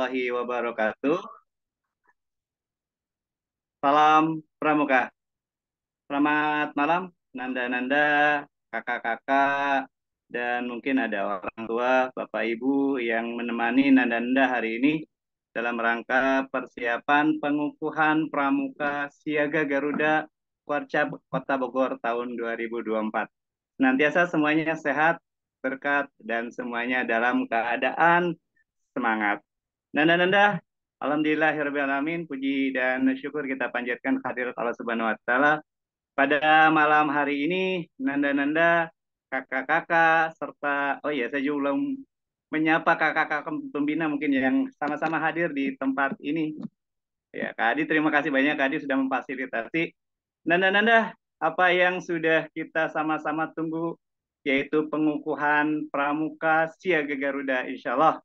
warahmatullahi wabarakatuh. Salam Pramuka. Selamat malam Nanda-nanda, kakak-kakak, dan mungkin ada orang tua, Bapak Ibu yang menemani Nanda-nanda hari ini dalam rangka persiapan pengukuhan Pramuka Siaga Garuda Kuarcab Kota Bogor tahun 2024. Nantiasa semuanya sehat, berkat, dan semuanya dalam keadaan semangat. Nanda Nanda, Alhamdulillah ya alamin, puji dan syukur kita panjatkan kehadirat Allah Subhanahu wa taala. Pada malam hari ini Nanda Nanda, kakak-kakak serta oh ya saya juga belum menyapa kakak-kakak pembina mungkin yang sama-sama hadir di tempat ini. Ya, Kak Adi terima kasih banyak Kak Adi sudah memfasilitasi. Nanda Nanda, apa yang sudah kita sama-sama tunggu yaitu pengukuhan Pramuka Siaga Garuda insya Allah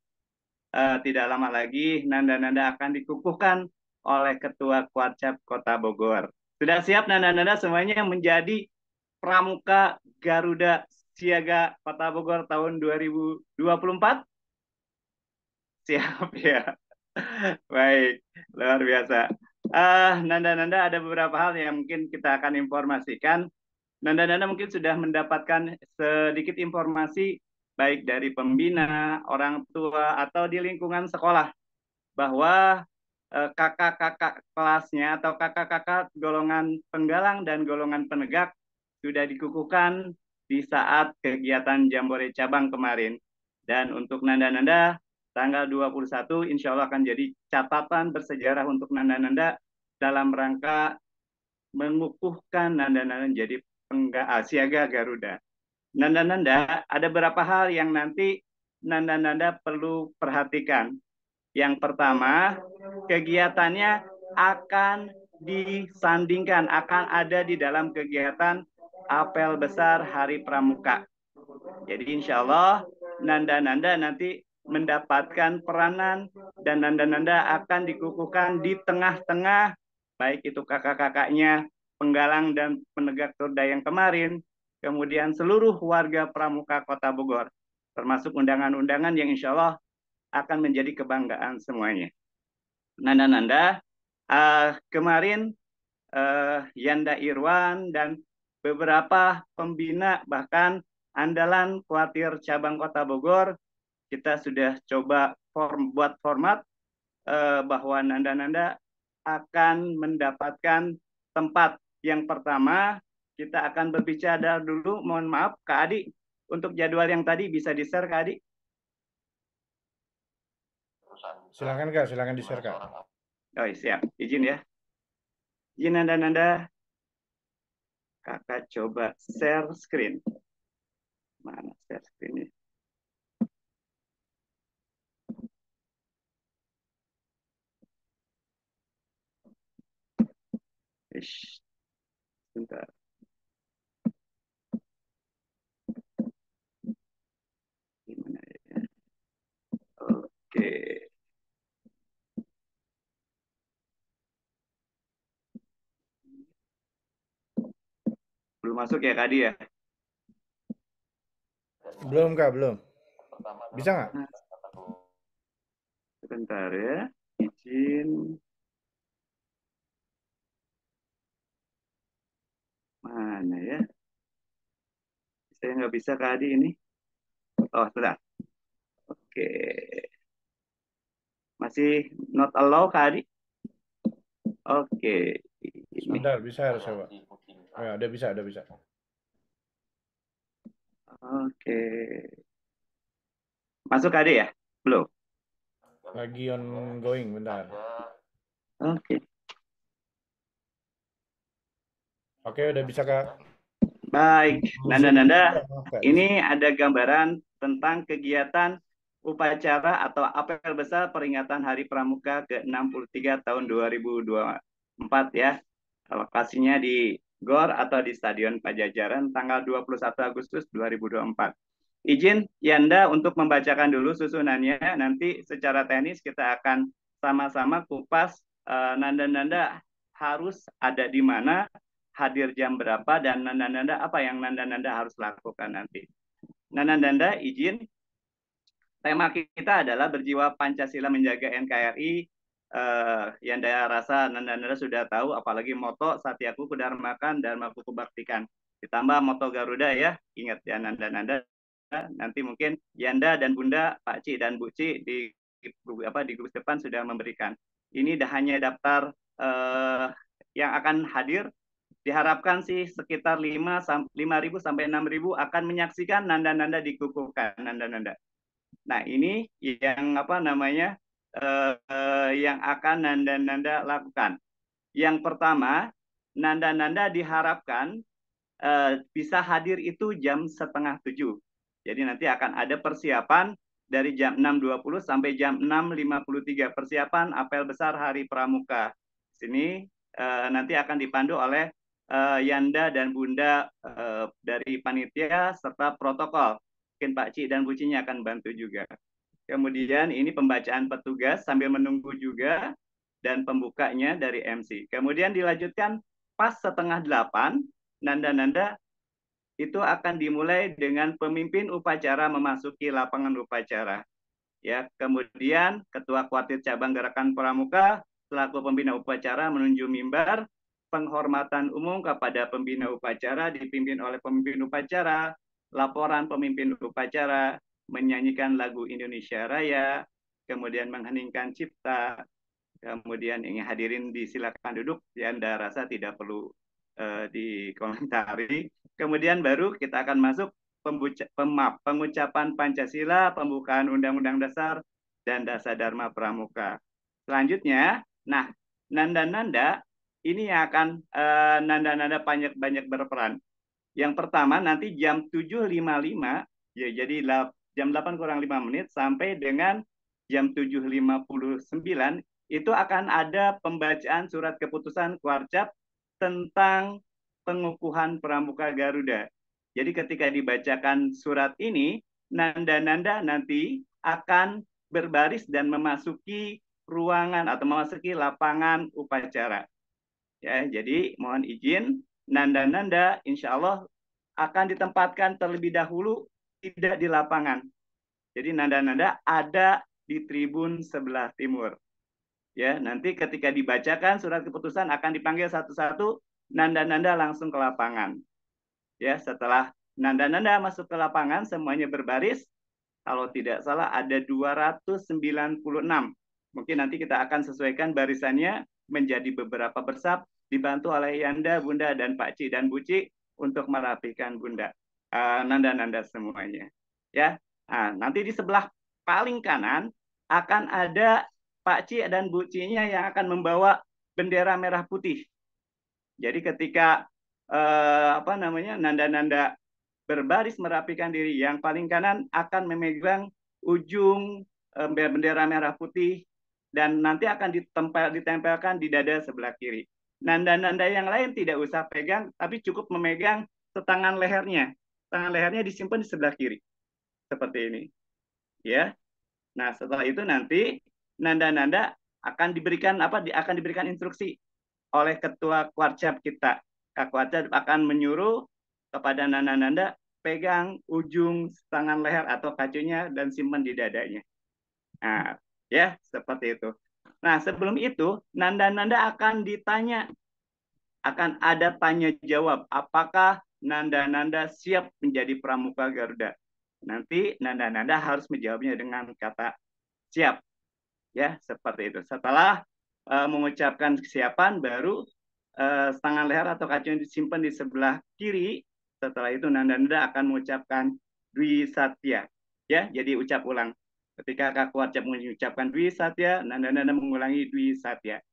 uh, tidak lama lagi nanda-nanda akan dikukuhkan oleh Ketua Kuarcap Kota Bogor. Sudah siap nanda-nanda semuanya menjadi Pramuka Garuda Siaga Kota Bogor tahun 2024? Siap ya. Baik, luar biasa. Uh, Nanda-nanda ada beberapa hal yang mungkin kita akan informasikan. Nanda-nanda mungkin sudah mendapatkan sedikit informasi baik dari pembina, orang tua, atau di lingkungan sekolah, bahwa e, kakak-kakak eh, kelasnya atau kakak-kakak golongan penggalang dan golongan penegak sudah dikukuhkan di saat kegiatan Jambore Cabang kemarin. Dan untuk nanda-nanda, tanggal 21 insya Allah akan jadi catatan bersejarah untuk nanda-nanda dalam rangka mengukuhkan nanda-nanda menjadi ah, siaga Garuda nanda-nanda ada beberapa hal yang nanti nanda-nanda perlu perhatikan. Yang pertama, kegiatannya akan disandingkan, akan ada di dalam kegiatan apel besar Hari Pramuka. Jadi insya Allah nanda-nanda nanti mendapatkan peranan dan nanda-nanda akan dikukuhkan di tengah-tengah baik itu kakak-kakaknya penggalang dan penegak turda yang kemarin kemudian seluruh warga Pramuka Kota Bogor, termasuk undangan-undangan yang insya Allah akan menjadi kebanggaan semuanya. Nanda-nanda, uh, kemarin uh, Yanda Irwan dan beberapa pembina bahkan andalan kuartir cabang Kota Bogor kita sudah coba form, buat format uh, bahwa nanda-nanda akan mendapatkan tempat yang pertama kita akan berbicara dulu. Mohon maaf, Kak Adi, untuk jadwal yang tadi bisa di-share, Kak Adi. Silakan, Kak. Silakan di-share, Kak. Oh, iya, siap. Izin ya. Izin Anda-Anda. Kakak coba share screen. Mana share screen-nya? Ish. Bentar. que Belum masuk ya Kadi ya? Belum Kak, belum. Bisa nggak? Sebentar ya. Izin. Mana ya? Saya nggak bisa Kak ini. Oh, sudah. Oke. Masih not allow Kak Adi? Oke. Okay. Sebentar, bisa harus coba. ya, udah bisa, udah bisa. Oke. Masuk Kak ya? Belum? Lagi on going, bentar. Oke. Oke, udah bisa Kak. Baik, Nanda-Nanda, ini ada gambaran tentang kegiatan upacara atau apel besar peringatan Hari Pramuka ke-63 tahun 2024 ya. Lokasinya di GOR atau di Stadion Pajajaran tanggal 21 Agustus 2024. Izin Yanda untuk membacakan dulu susunannya, nanti secara teknis kita akan sama-sama kupas eh, nanda-nanda uh, harus ada di mana, hadir jam berapa, dan nanda-nanda apa yang nanda-nanda harus lakukan nanti. Nanda-nanda izin tema kita adalah berjiwa Pancasila menjaga NKRI uh, eh, yang daya rasa nanda-nanda sudah tahu apalagi moto Satyaku Kudarmakan Dharmaku Kubaktikan ditambah moto Garuda ya ingat ya nanda-nanda nanti mungkin Yanda dan Bunda Pak Ci dan Bu Ci di, apa di grup depan sudah memberikan ini dah hanya daftar uh, yang akan hadir diharapkan sih sekitar 5 5.000 sampai 6.000 akan menyaksikan nanda-nanda dikukuhkan nanda-nanda Nah, ini yang apa namanya eh, eh, yang akan nanda-nanda lakukan. Yang pertama, nanda-nanda diharapkan eh, bisa hadir itu jam setengah tujuh. Jadi nanti akan ada persiapan dari jam 6.20 sampai jam 6.53 persiapan apel besar Hari Pramuka. Sini eh, nanti akan dipandu oleh eh, Yanda dan Bunda eh, dari panitia serta protokol mungkin Pak Ci dan Bu Cinya akan bantu juga. Kemudian ini pembacaan petugas sambil menunggu juga dan pembukanya dari MC. Kemudian dilanjutkan pas setengah delapan, nanda-nanda itu akan dimulai dengan pemimpin upacara memasuki lapangan upacara. Ya, kemudian Ketua Kuartir Cabang Gerakan Pramuka selaku pembina upacara menuju mimbar penghormatan umum kepada pembina upacara dipimpin oleh pemimpin upacara laporan pemimpin upacara, menyanyikan lagu Indonesia Raya, kemudian mengheningkan cipta, kemudian ingin hadirin disilakan duduk, ya Anda rasa tidak perlu uh, dikomentari. Kemudian baru kita akan masuk pemap, pengucapan Pancasila, pembukaan Undang-Undang Dasar, dan Dasar Dharma Pramuka. Selanjutnya, nah, nanda-nanda ini yang akan eh, nanda-nanda uh, banyak-banyak berperan. Yang pertama nanti jam 7.55 ya jadi jam 8 kurang 5 menit sampai dengan jam 7.59 itu akan ada pembacaan surat keputusan Kuarcap tentang pengukuhan Pramuka Garuda. Jadi ketika dibacakan surat ini, nanda-nanda nanti akan berbaris dan memasuki ruangan atau memasuki lapangan upacara. Ya, jadi mohon izin nanda-nanda insya Allah akan ditempatkan terlebih dahulu tidak di lapangan. Jadi nanda-nanda ada di tribun sebelah timur. Ya, nanti ketika dibacakan surat keputusan akan dipanggil satu-satu nanda-nanda langsung ke lapangan. Ya, setelah nanda-nanda masuk ke lapangan semuanya berbaris kalau tidak salah ada 296. Mungkin nanti kita akan sesuaikan barisannya menjadi beberapa bersab dibantu oleh Yanda, Bunda, dan Pak Ci dan Bu Buci untuk merapikan Bunda, ah, nanda-nanda uh, semuanya. Ya, nah, nanti di sebelah paling kanan akan ada Pak Ci dan Bu ci yang akan membawa bendera merah putih. Jadi ketika uh, apa namanya nanda-nanda berbaris merapikan diri, yang paling kanan akan memegang ujung uh, bendera merah putih dan nanti akan ditempel, ditempelkan di dada sebelah kiri. Nanda-nanda yang lain tidak usah pegang, tapi cukup memegang setangan lehernya. Tangan lehernya disimpan di sebelah kiri. Seperti ini. Ya. Nah, setelah itu nanti nanda-nanda akan diberikan apa akan diberikan instruksi oleh ketua kuarcap kita. Kak kuarcap akan menyuruh kepada nanda-nanda pegang ujung tangan leher atau kacunya dan simpan di dadanya. Nah, ya seperti itu. Nah, sebelum itu, nanda-nanda akan ditanya. Akan ada tanya jawab, apakah nanda-nanda siap menjadi pramuka Garuda? Nanti nanda-nanda harus menjawabnya dengan kata siap. Ya, seperti itu. Setelah uh, mengucapkan kesiapan, baru uh, eh, tangan leher atau yang disimpan di sebelah kiri. Setelah itu nanda-nanda akan mengucapkan Dwi Satya. Ya, jadi ucap ulang. Ketika Kak Kuarcap mengucapkan Dwi Satya, Nanda Nanda mengulangi Dwi Satya.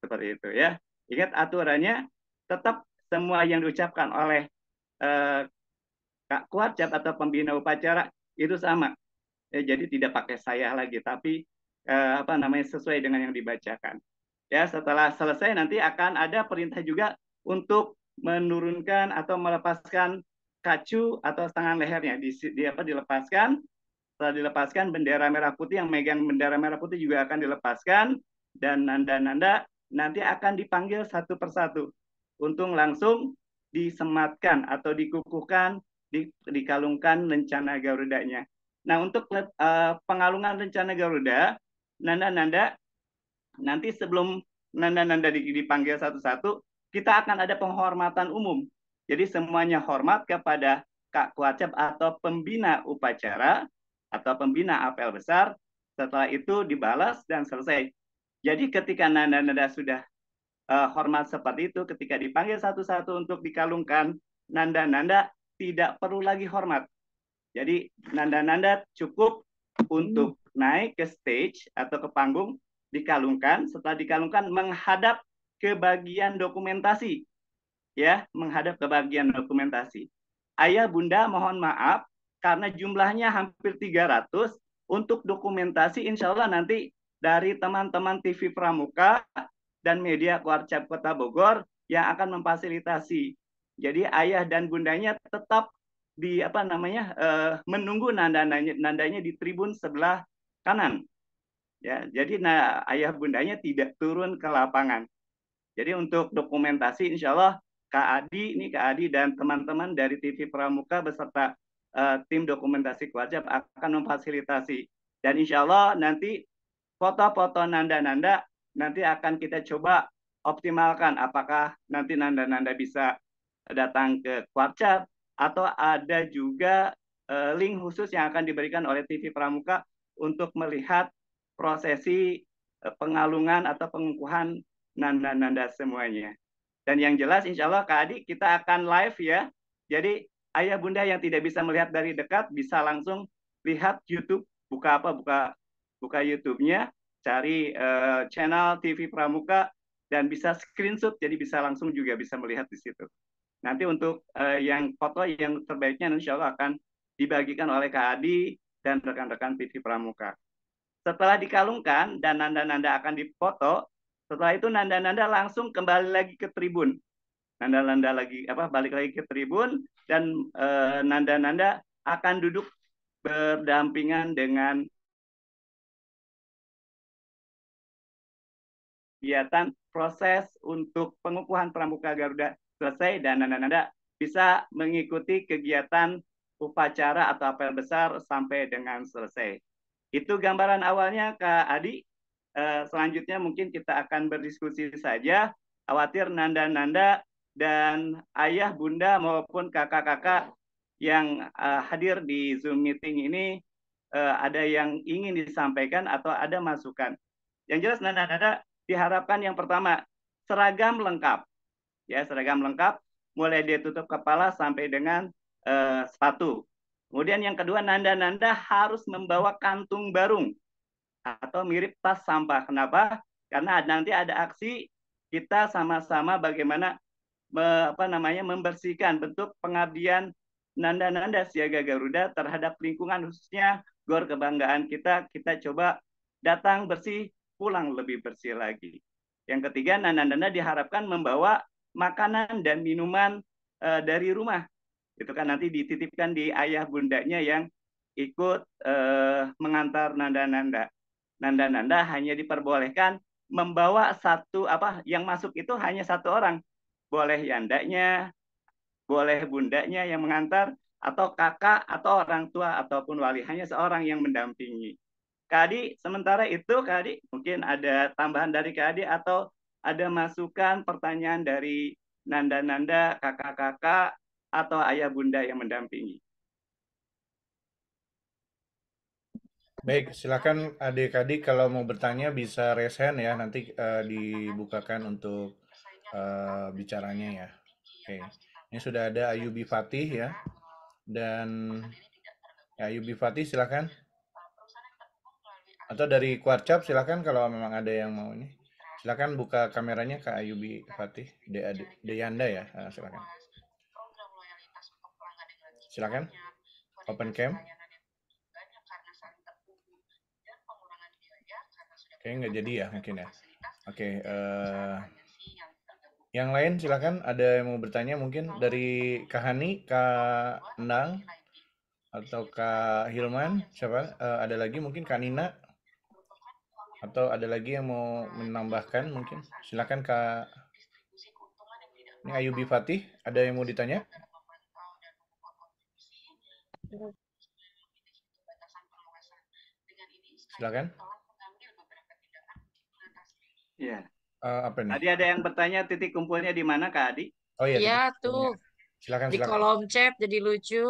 Seperti itu ya. Ingat aturannya tetap semua yang diucapkan oleh eh, Kak Kuarcap atau pembina upacara itu sama. Ya, jadi tidak pakai saya lagi, tapi eh, apa namanya sesuai dengan yang dibacakan. Ya, setelah selesai nanti akan ada perintah juga untuk menurunkan atau melepaskan kacu atau tangan lehernya di, di apa dilepaskan setelah dilepaskan bendera merah putih yang megang bendera merah putih juga akan dilepaskan dan nanda-nanda nanti akan dipanggil satu persatu untung langsung disematkan atau dikukuhkan di, dikalungkan rencana garudanya nah untuk uh, pengalungan rencana garuda nanda-nanda nanti sebelum nanda-nanda dipanggil satu-satu kita akan ada penghormatan umum jadi semuanya hormat kepada Kak Kuacep atau pembina upacara atau pembina apel besar, setelah itu dibalas dan selesai. Jadi ketika nanda nada sudah uh, hormat seperti itu, ketika dipanggil satu-satu untuk dikalungkan, nanda-nanda tidak perlu lagi hormat. Jadi nanda-nanda cukup untuk naik ke stage atau ke panggung, dikalungkan, setelah dikalungkan menghadap ke bagian dokumentasi. Ya, menghadap ke bagian dokumentasi. Ayah, bunda, mohon maaf, karena jumlahnya hampir 300 untuk dokumentasi insya Allah nanti dari teman-teman TV Pramuka dan media Kuarcap Kota Bogor yang akan memfasilitasi. Jadi ayah dan bundanya tetap di apa namanya uh, menunggu nanda nandanya, nandanya di tribun sebelah kanan. Ya, jadi nah ayah bundanya tidak turun ke lapangan. Jadi untuk dokumentasi insya Allah Kak Adi, ini Kak Adi dan teman-teman dari TV Pramuka beserta uh, tim dokumentasi keluarga akan memfasilitasi. Dan insya Allah nanti foto-foto nanda-nanda nanti akan kita coba optimalkan. Apakah nanti nanda-nanda bisa datang ke Kuarcat atau ada juga uh, link khusus yang akan diberikan oleh TV Pramuka untuk melihat prosesi uh, pengalungan atau pengukuhan nanda-nanda semuanya. Dan yang jelas insya Allah Kak Adi kita akan live ya. Jadi ayah bunda yang tidak bisa melihat dari dekat bisa langsung lihat YouTube, buka apa, buka buka YouTube-nya, cari uh, channel TV Pramuka dan bisa screenshot, jadi bisa langsung juga bisa melihat di situ. Nanti untuk uh, yang foto yang terbaiknya insya Allah akan dibagikan oleh Kak Adi dan rekan-rekan TV Pramuka. Setelah dikalungkan dan nanda-nanda akan dipoto, setelah itu nanda-nanda langsung kembali lagi ke tribun. Nanda-nanda lagi apa balik lagi ke tribun dan eh, nanda-nanda akan duduk berdampingan dengan kegiatan proses untuk pengukuhan Pramuka Garuda selesai dan nanda-nanda bisa mengikuti kegiatan upacara atau apel besar sampai dengan selesai. Itu gambaran awalnya Kak Adi. Eh, selanjutnya mungkin kita akan berdiskusi saja. Khawatir nanda-nanda dan ayah, bunda maupun kakak-kakak yang uh, hadir di Zoom meeting ini uh, ada yang ingin disampaikan atau ada masukan. Yang jelas nada-nada diharapkan yang pertama seragam lengkap. Ya, seragam lengkap mulai dari tutup kepala sampai dengan uh, sepatu. Kemudian yang kedua nanda-nanda harus membawa kantung barung atau mirip tas sampah. Kenapa? Karena nanti ada aksi kita sama-sama bagaimana me, apa namanya membersihkan bentuk pengabdian nanda-nanda siaga Garuda terhadap lingkungan khususnya gor kebanggaan kita kita coba datang bersih pulang lebih bersih lagi. Yang ketiga nanda-nanda diharapkan membawa makanan dan minuman e, dari rumah. Itu kan nanti dititipkan di ayah bundanya yang ikut e, mengantar nanda-nanda. Nanda-nanda hanya diperbolehkan membawa satu apa yang masuk itu hanya satu orang boleh yandanya, boleh bundanya yang mengantar, atau kakak, atau orang tua, ataupun wali, hanya seorang yang mendampingi. Kadi, sementara itu kadi mungkin ada tambahan dari kadi atau ada masukan pertanyaan dari nanda-nanda, kakak-kakak, atau ayah bunda yang mendampingi. Baik, silakan adik-adik kalau mau bertanya bisa resen ya, nanti uh, dibukakan untuk Eh, bicaranya ya. Oke, okay. ini sudah ada Ayubi Fatih ya, dan ya, Ayubi Fatih silakan. Atau dari Kuarcap silakan kalau memang ada yang mau ini. Silakan buka kameranya ke Ayubi Fatih, De, Deyanda ya, nah, silakan. Silakan. Open cam. Oke, okay, nggak jadi ya mungkin ya. Oke, okay, uh, eh, yang lain silakan ada yang mau bertanya mungkin dari Kak Hani, Kak Nang, atau Kak Hilman, siapa? Uh, ada lagi mungkin Kak Nina, atau ada lagi yang mau menambahkan mungkin? Silakan Kak. Ini Ayubi Fatih, ada yang mau ditanya? Silakan. Ya, uh, apa nih? Tadi ada yang bertanya titik kumpulnya di mana Kak Adi? Oh iya. Iya tuh. Silakan, silakan. Di kolom chat jadi lucu.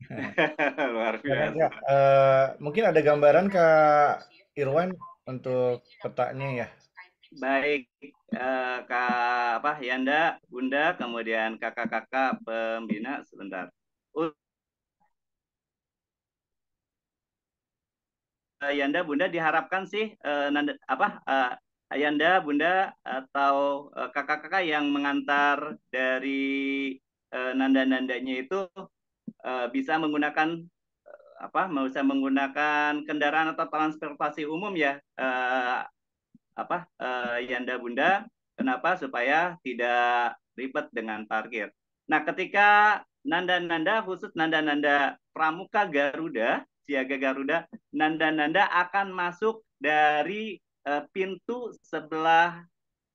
Luar ya, biasa. Ya, uh, mungkin ada gambaran Kak Irwan untuk petanya ya. Baik, uh, Kak apa Yanda, Bunda, kemudian kakak-kakak pembina sebentar. Yanda Bunda diharapkan sih uh, nanda, apa uh, ayanda, bunda, atau eh, kakak-kakak yang mengantar dari eh, nanda-nandanya itu eh, bisa menggunakan apa bisa menggunakan kendaraan atau transportasi umum ya Uh, apa Uh, ayanda, Bunda kenapa supaya tidak ribet dengan parkir. Nah, ketika nanda-nanda khusus nanda-nanda pramuka Garuda, siaga Garuda, nanda-nanda akan masuk dari Eh, pintu sebelah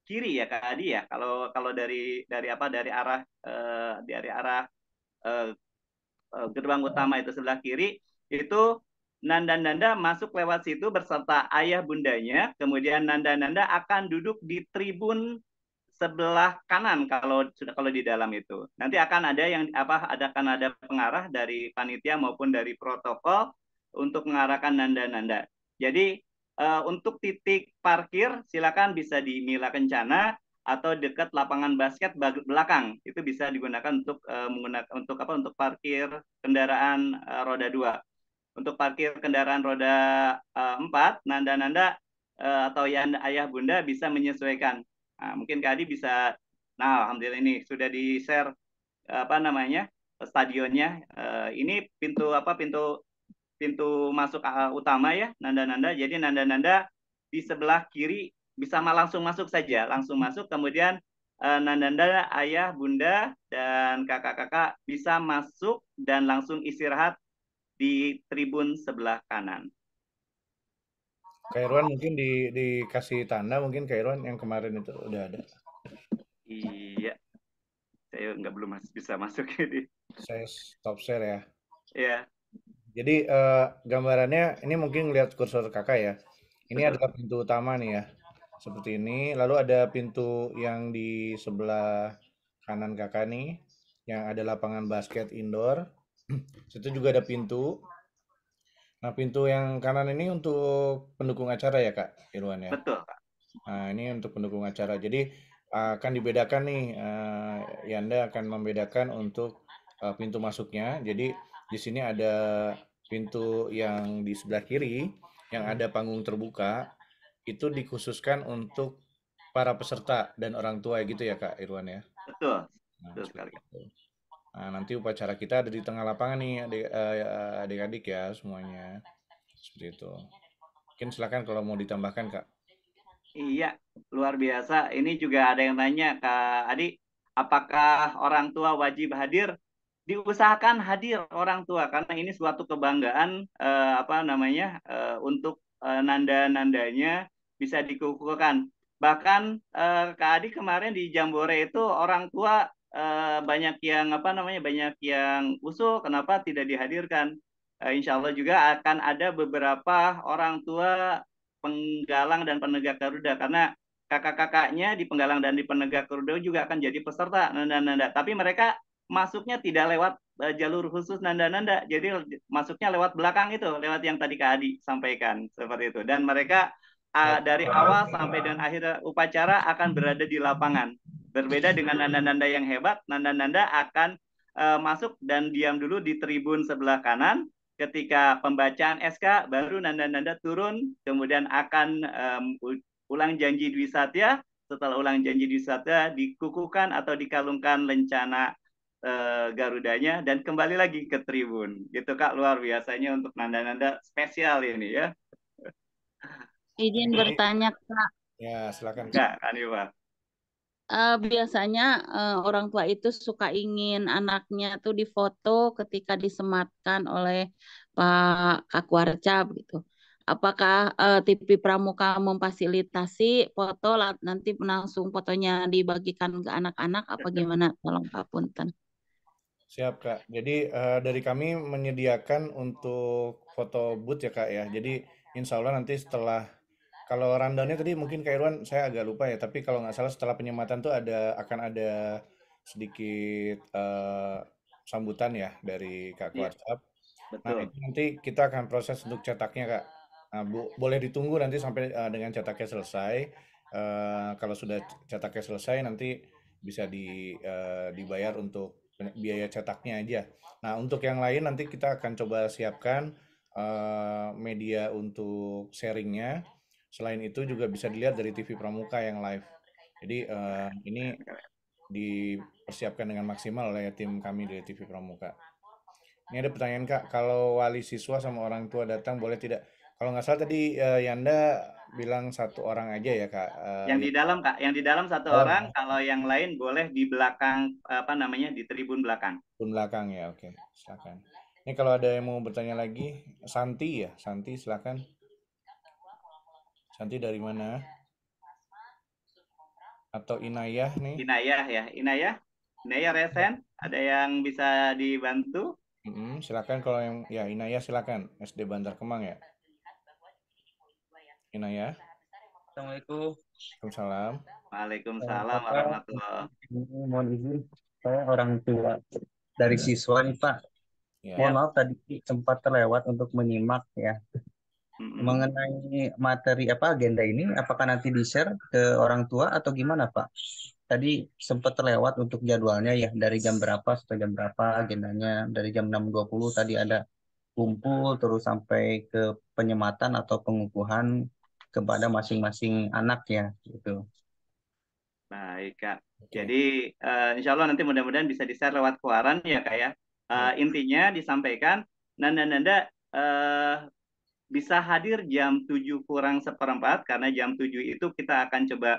kiri ya Kak Adi ya. Kalau kalau dari dari apa dari arah uh, dari arah uh, gerbang utama itu sebelah kiri itu Nanda-Nanda masuk lewat situ berserta ayah bundanya. Kemudian Nanda-Nanda akan duduk di tribun sebelah kanan kalau sudah kalau di dalam itu. Nanti akan ada yang apa ada akan ada pengarah dari panitia maupun dari protokol untuk mengarahkan Nanda-Nanda. Jadi uh, untuk titik parkir silakan bisa di Mila Kencana atau dekat lapangan basket belakang itu bisa digunakan untuk uh, menggunakan untuk apa untuk parkir kendaraan uh, roda dua untuk parkir kendaraan roda empat nanda-nanda uh, atau ya ayah bunda bisa menyesuaikan nah, mungkin Kak bisa nah alhamdulillah ini sudah di share apa namanya stadionnya uh, ini pintu apa pintu pintu masuk eh, utama ya, nanda-nanda. Jadi nanda-nanda di sebelah kiri bisa langsung masuk saja, langsung masuk. Kemudian uh, nanda-nanda, ayah, bunda, dan kakak-kakak bisa masuk dan langsung istirahat di tribun sebelah kanan. Kairuan mungkin di, dikasih tanda mungkin Kairuan yang kemarin itu udah ada. Iya. Saya nggak belum masih bisa masuk ini. Saya stop share ya. Iya. Jadi uh, gambarannya ini mungkin lihat kursor kakak ya. Ini Betul. adalah pintu utama nih ya. Seperti ini. Lalu ada pintu yang di sebelah kanan kakak nih. Yang ada lapangan basket indoor. Situ juga ada pintu. Nah pintu yang kanan ini untuk pendukung acara ya kak Irwan ya? Betul kak. Nah ini untuk pendukung acara. Jadi eh, akan dibedakan nih. Uh, Yanda akan membedakan untuk pintu masuknya. Jadi di sini ada pintu yang di sebelah kiri yang ada panggung terbuka itu dikhususkan untuk para peserta dan orang tua gitu ya Kak Irwan ya. Betul. Nah, Betul sekali. Nah, nanti upacara kita ada di tengah lapangan nih eh, adik-adik ya semuanya. Seperti itu. Mungkin silakan kalau mau ditambahkan Kak. Iya, luar biasa. Ini juga ada yang nanya Kak Adi, apakah orang tua wajib hadir diusahakan hadir orang tua karena ini suatu kebanggaan uh, apa namanya uh, untuk uh, nanda-nandanya bisa dikukuhkan Bahkan uh, Kak Adi kemarin di Jambore itu orang tua uh, banyak yang apa namanya banyak yang usul kenapa tidak dihadirkan. Uh, insya Allah juga akan ada beberapa orang tua penggalang dan penegak Garuda karena kakak-kakaknya di penggalang dan di penegak Garuda juga akan jadi peserta nanda-nanda. Tapi mereka masuknya tidak lewat uh, jalur khusus nanda-nanda. Jadi masuknya lewat belakang itu, lewat yang tadi Kak Adi sampaikan seperti itu. Dan mereka uh, dari awal sampai dan akhir upacara akan berada di lapangan. Berbeda dengan nanda-nanda yang hebat, nanda-nanda akan uh, masuk dan diam dulu di tribun sebelah kanan. Ketika pembacaan SK, baru nanda-nanda turun, kemudian akan um, ulang janji Dwi Satya. Setelah ulang janji Dwi Satya, dikukuhkan atau dikalungkan lencana Eh, Garudanya dan kembali lagi ke tribun. Gitu Kak, luar biasanya untuk nanda-nanda spesial ini ya. Izin bertanya Kak. Ya, silakan ya, Kak. Kak Aniwa. Uh, eh, biasanya uh, orang tua itu suka ingin anaknya tuh difoto ketika disematkan oleh Pak Kakwarcap gitu. Apakah uh, TV Pramuka memfasilitasi foto nanti langsung fotonya dibagikan ke anak-anak apa gimana? Tolong Pak Punten. Siap Kak. Jadi uh, dari kami menyediakan untuk foto booth ya Kak ya. Jadi insya Allah nanti setelah kalau rundownnya tadi mungkin Kak Irwan saya agak lupa ya. Tapi kalau nggak salah setelah penyematan tuh ada akan ada sedikit eh, sambutan ya dari Kak iya. WhatsApp. Nah, Betul. Nah itu nanti kita akan proses untuk cetaknya Kak. Nah, bu, boleh ditunggu nanti sampai uh, dengan cetaknya selesai. Uh, kalau sudah cetaknya selesai nanti bisa di, uh, dibayar untuk biaya cetaknya aja. Nah, untuk yang lain nanti kita akan coba siapkan uh, media untuk sharingnya. Selain itu juga bisa dilihat dari TV Pramuka yang live. Jadi uh, ini dipersiapkan dengan maksimal oleh tim kami dari TV Pramuka. Ini ada pertanyaan Kak, kalau wali siswa sama orang tua datang boleh tidak? Kalau nggak salah tadi uh, Yanda bilang satu orang aja ya kak. Uh, yang di dalam kak, yang di dalam satu dalam. orang. Ya. Kalau yang lain boleh di belakang apa namanya di tribun belakang. Tribun belakang ya, oke. Okay. Silakan. Ini kalau ada yang mau bertanya lagi, Santi ya, Santi silakan. Santi dari mana? Atau Inayah nih? Inayah ya, Inayah. Inayah Resen, ada yang bisa dibantu? Mm -hmm. Silakan kalau yang ya Inayah silakan SD Bantar Kemang ya. Ina ya. Assalamualaikum. Waalaikumsalam. warahmatullahi Mohon izin, saya orang tua dari iya. siswa nih Pak. Ya. Mohon maaf tadi sempat terlewat untuk menyimak ya. hmm Mengenai materi apa agenda ini, apakah nanti di-share ke orang tua atau gimana Pak? Tadi sempat terlewat untuk jadwalnya ya, dari jam berapa sampai jam berapa agendanya, dari jam 6.20 tadi ada kumpul terus sampai ke penyematan atau pengukuhan kepada masing-masing anak ya gitu. Baik kak. Jadi uh, insya Allah nanti mudah-mudahan bisa di-share lewat keluaran ya kak ya. Uh, intinya disampaikan Nanda-Nanda uh, bisa hadir jam 7 kurang seperempat karena jam 7 itu kita akan coba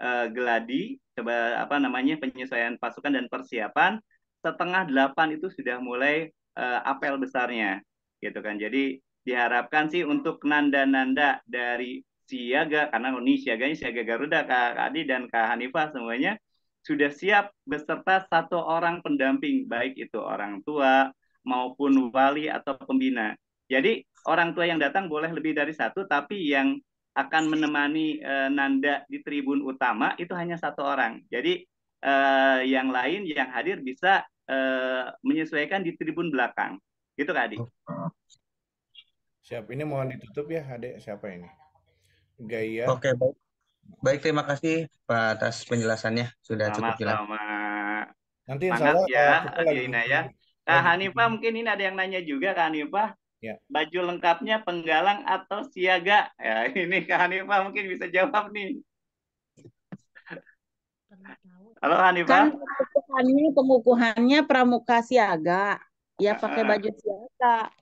uh, geladi, coba apa namanya penyesuaian pasukan dan persiapan. Setengah delapan itu sudah mulai uh, apel besarnya, gitu kan. Jadi diharapkan sih untuk nanda-nanda dari siaga karena ini siaganya siaga Garuda Kak Adi dan Kak Hanifah semuanya sudah siap beserta satu orang pendamping baik itu orang tua maupun wali atau pembina. Jadi orang tua yang datang boleh lebih dari satu tapi yang akan menemani e, Nanda di tribun utama itu hanya satu orang. Jadi e, yang lain yang hadir bisa e, menyesuaikan di tribun belakang. Gitu Kak Adi. Siap, ini mohon ditutup ya Adik siapa ini? gaya. Oke, baik. Baik, terima kasih Pak atas penjelasannya. Sudah Sama cukup jelas. Nanti insya Allah ya, Adina ya. Nah, Hanifah mungkin ini ada yang nanya juga Kak Hanifah. Ya. Baju lengkapnya penggalang atau siaga? Ya, ini Kak Hanifah mungkin bisa jawab nih. Halo Hanifah. Kan pengukuhannya, pengukuhannya pramuka siaga. Ya pakai baju siaga.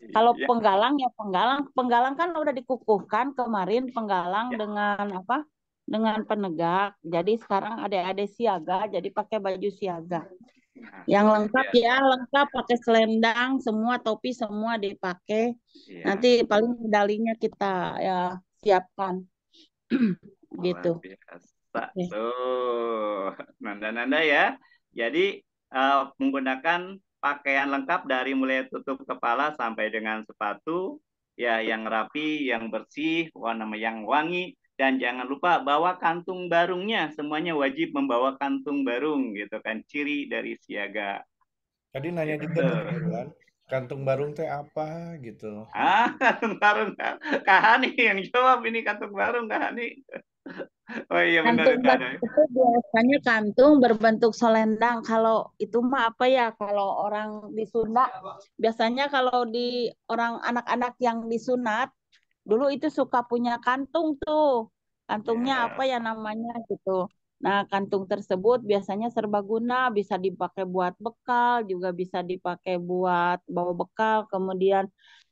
Iya. Kalau iya. penggalang ya penggalang, penggalang kan udah dikukuhkan kemarin penggalang iya. dengan apa? Dengan penegak. Jadi sekarang ada ada siaga, jadi pakai baju siaga. Nah, Yang iya. lengkap iya. ya lengkap pakai selendang, semua topi semua dipakai. Iya. Nanti paling medalinya kita ya siapkan. gitu. Biasa. Okay. So, nanda-nanda ya. Jadi uh, menggunakan pakaian lengkap dari mulai tutup kepala sampai dengan sepatu ya yang rapi, yang bersih, warna yang wangi dan jangan lupa bawa kantung barungnya. Semuanya wajib membawa kantung barung gitu kan ciri dari siaga. Tadi nanya gitu. juga gitu. kan kantung barung teh apa gitu. Ah, kantung barung. Kahani yang jawab ini kantung barung Kahani. Oh iya kantung benar. itu biasanya kantung berbentuk selendang. Kalau itu mah apa ya? Kalau orang di Sunda biasanya kalau di orang anak-anak yang disunat dulu itu suka punya kantung tuh. Kantungnya yeah. apa ya namanya gitu. Nah, kantung tersebut biasanya serbaguna, bisa dipakai buat bekal, juga bisa dipakai buat bawa bekal, kemudian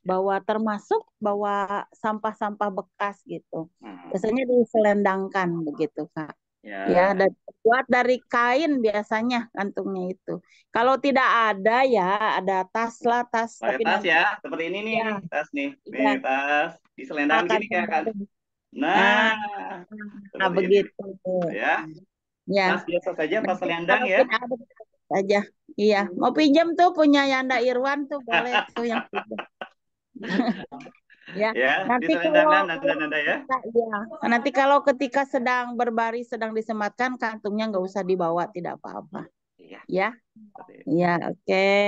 bahwa termasuk bahwa sampah-sampah bekas gitu. Hmm. Biasanya diselendangkan begitu, Kak. Ya, ya dan buat dari kain biasanya kantungnya itu. Kalau tidak ada ya ada tas lah tas. Pake tapi tas ya, seperti ini nih ya. tas nih, ini ya. tas diselendang Makan gini kan. Nah, nah, ah, begitu. Ini. Ya. Ya. Tas biasa saja tas selendang ya. Ada saja. Iya, mau pinjam tuh punya Yanda Irwan tuh boleh tuh yang ya, ya nanti kalau nanda, ya. ya nanti kalau ketika sedang berbaris sedang disematkan kantungnya nggak usah dibawa tidak apa-apa iya. ya ya, ya oke okay.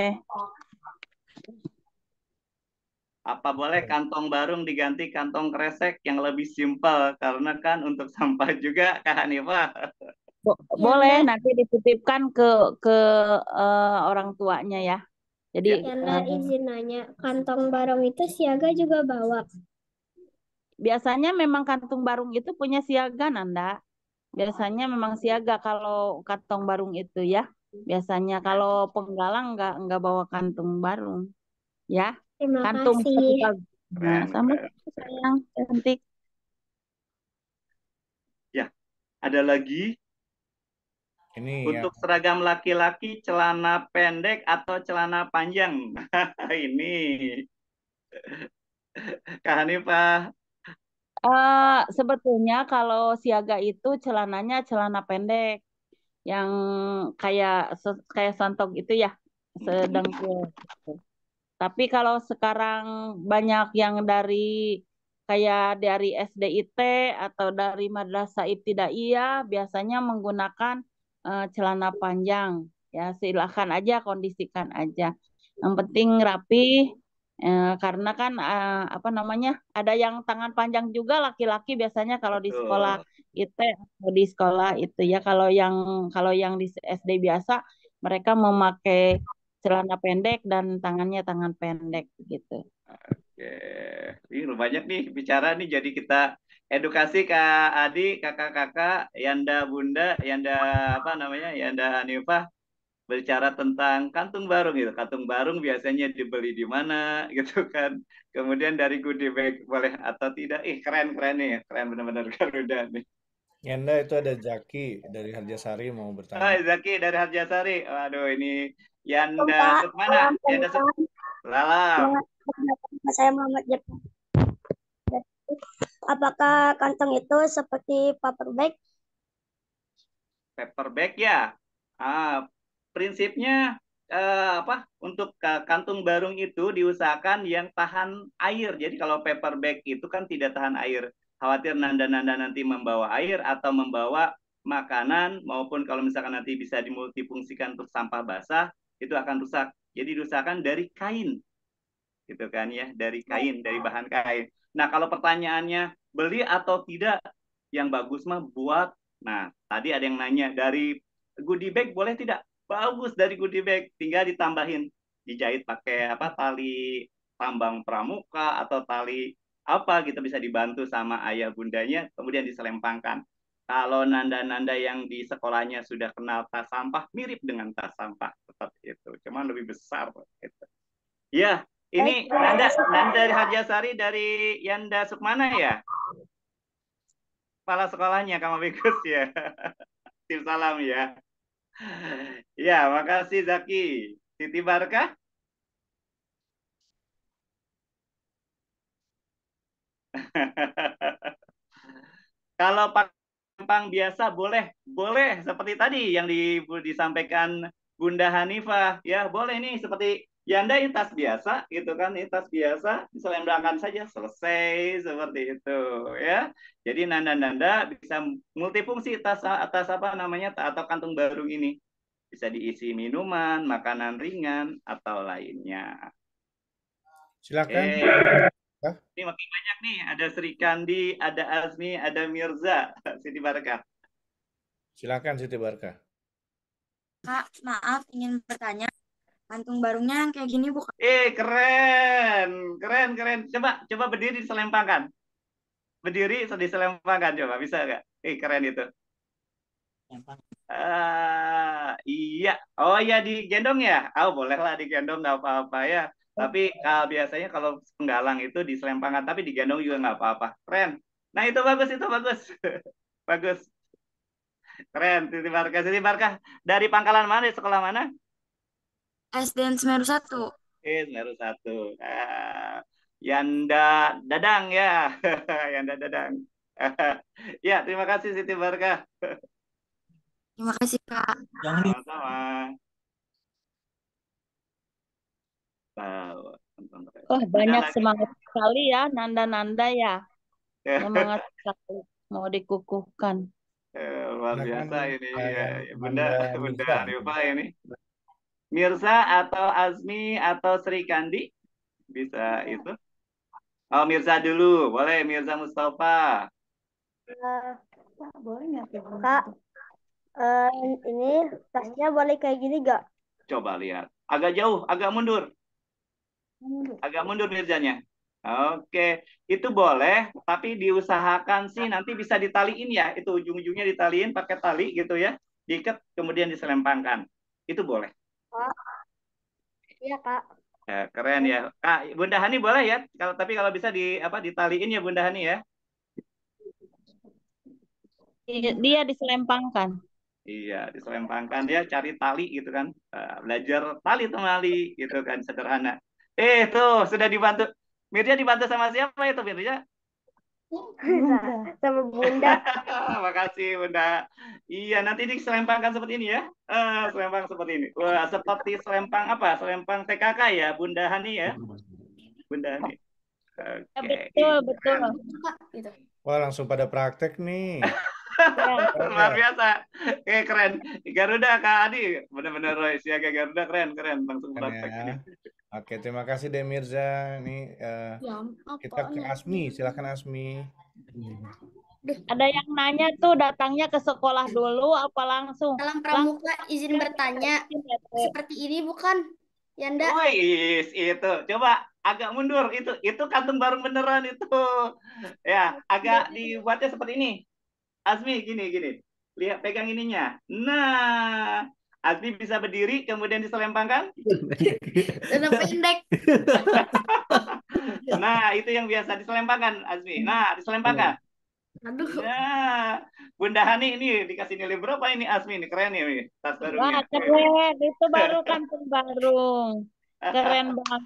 Apa boleh kantong barung diganti kantong kresek yang lebih simpel karena kan untuk sampah juga Kak Hanifah. Bo boleh nanti dititipkan ke ke uh, orang tuanya ya. Jadi ya. izin nanya, kantong barong itu siaga juga bawa? Biasanya memang kantung barung itu punya siaga Nanda. Biasanya memang siaga kalau kantong barung itu ya. Biasanya kalau penggalang enggak enggak bawa kantung barung, ya. Terima kantung kasih. Nah, nah, sama eh, sayang cantik. Ya, ada lagi ini ya. untuk ya. seragam laki-laki celana pendek atau celana panjang. ini. Kak Hanifah. Uh, sebetulnya kalau siaga itu celananya celana pendek yang kayak kayak santok itu ya sedang gitu. Tapi kalau sekarang banyak yang dari kayak dari SDIT atau dari Madrasah Ibtidaiyah biasanya menggunakan uh, celana panjang ya silahkan aja kondisikan aja yang penting rapi uh, karena kan uh, apa namanya ada yang tangan panjang juga laki-laki biasanya kalau di sekolah itu di sekolah itu ya kalau yang kalau yang di SD biasa mereka memakai celana pendek dan tangannya tangan pendek gitu. Oke, ini banyak nih bicara nih jadi kita edukasi Kak Adi, kakak-kakak, Yanda Bunda, Yanda apa namanya, Yanda Hanifah berbicara tentang kantung barung gitu. Kantung barung biasanya dibeli di mana gitu kan. Kemudian dari goodie bag boleh atau tidak. Ih keren-keren nih, keren benar-benar Garuda nih. Yanda itu ada Zaki dari Harjasari mau bertanya. Oh, Zaki dari Harjasari. Waduh ini Yanda mana? Yanda Lala. Saya Muhammad Jepang. Apakah kantong itu seperti paper bag? Paper bag ya. Ah, prinsipnya eh, apa? Untuk kantung barung itu diusahakan yang tahan air. Jadi kalau paper bag itu kan tidak tahan air. Khawatir nanda-nanda nanti membawa air atau membawa makanan maupun kalau misalkan nanti bisa dimultifungsikan untuk sampah basah itu akan rusak. Jadi diusahakan dari kain gitu kan ya dari kain dari oh. bahan kain Nah, kalau pertanyaannya beli atau tidak, yang bagus mah buat. Nah, tadi ada yang nanya dari goodie bag boleh tidak? Bagus dari goodie bag, tinggal ditambahin dijahit pakai apa tali tambang pramuka atau tali apa gitu bisa dibantu sama ayah bundanya kemudian diselempangkan. Kalau nanda-nanda yang di sekolahnya sudah kenal tas sampah mirip dengan tas sampah seperti itu, cuman lebih besar gitu. Ya, ini Nanda, Nanda Hajasari dari Yanda Sukmana ya? Kepala sekolahnya Kamabikus ya. Tim salam ya. Ya, makasih Zaki. Siti Barkah? Kalau Pak Gampang biasa boleh, boleh seperti tadi yang di, disampaikan Bunda Hanifah, ya boleh nih seperti ya anda itas biasa gitu kan itas biasa selembangkan saja selesai seperti itu ya jadi nanda-nanda bisa multifungsi tas atas apa namanya atau kantung baru ini bisa diisi minuman makanan ringan atau lainnya silakan Eh, ini makin banyak nih ada Sri Kandi ada Azmi ada Mirza Siti Barka silakan Siti Barka Kak, maaf ingin bertanya. Kantung barunya yang kayak gini bukan? Eh, keren. Keren, keren. Coba coba berdiri selempangkan. Berdiri sedih diselempangkan coba, bisa nggak? Eh, keren itu. ah Uh, iya. Oh iya digendong ya? Oh bolehlah digendong nggak apa-apa ya. Tapi uh, biasanya kalau penggalang itu diselempangkan tapi digendong juga nggak apa-apa. Keren. Nah itu bagus, itu bagus. bagus. Keren, Titi Barkah. Titi Barkah, dari pangkalan mana, sekolah mana? dan Semeru satu, Eh, Semeru satu, Uh, Yanda Dadang ya. Yanda Dadang. ya, terima kasih Siti Barca. terima kasih, Kak. Sama-sama. Wow. Oh, banyak Nanda semangat lagi. sekali ya, Nanda-Nanda ya. Semangat sekali, mau dikukuhkan. Eh, luar biasa ini, ya, ya Bunda, Bunda gitu. Arifah ini. Mirza atau Azmi atau Sri Kandi? Bisa itu. Oh, Mirza dulu. Boleh, Mirza Mustafa. Uh, boleh nggak? Kak, uh, ini tasnya boleh kayak gini nggak? Coba lihat. Agak jauh, agak mundur. Agak mundur Mirzanya. Oke, itu boleh, tapi diusahakan sih nanti bisa ditaliin ya. Itu ujung-ujungnya ditaliin pakai tali gitu ya. Diikat, kemudian diselempangkan. Itu boleh. Oh Iya, Kak. Ya, keren ya. Kak, Bunda Hani boleh ya? Kalau tapi kalau bisa di apa ditaliin ya Bunda Hani ya. Iya, dia diselempangkan. Iya, diselempangkan dia cari tali gitu kan. Eh, belajar tali temali gitu kan sederhana. Eh, tuh sudah dibantu. Mirja dibantu sama siapa itu Mirja? Bunda. sama Bunda. Makasih Bunda. Iya, nanti selempangkan seperti ini ya. Uh, selempang seperti ini. Wah, seperti selempang apa? Selempang TKK ya, Bunda Hani ya. Bunda Hani. Okay. Ya, betul, iya. betul. Gitu. Wah, langsung pada praktek nih. Luar biasa. Oke, keren. Garuda Kak Adi, benar-benar Roy siaga Garuda keren, keren langsung praktek. Ya. Oke, terima kasih Demirza. Mirza. Nih eh, uh, ya, kita ke ya? Asmi, silakan Asmi. Ada yang nanya tuh datangnya ke sekolah dulu apa langsung? Dalam pramuka izin bertanya. Ya, seperti ini bukan? Yanda. Oh, is, itu. Coba agak mundur itu itu kantung bareng beneran itu. Ya, agak iya, iya. dibuatnya seperti ini. Asmi gini gini. Lihat pegang ininya. Nah, Asmi bisa berdiri kemudian diselempangkan? pendek. nah, itu yang biasa diselempangkan, Azmi. Nah, diselempangkan. Ya. Aduh. Nah, Bunda Hani ini dikasih nilai berapa ini Azmi? Ini keren ya, tas baru. Wah, keren. Itu baru kampung baru. Keren banget.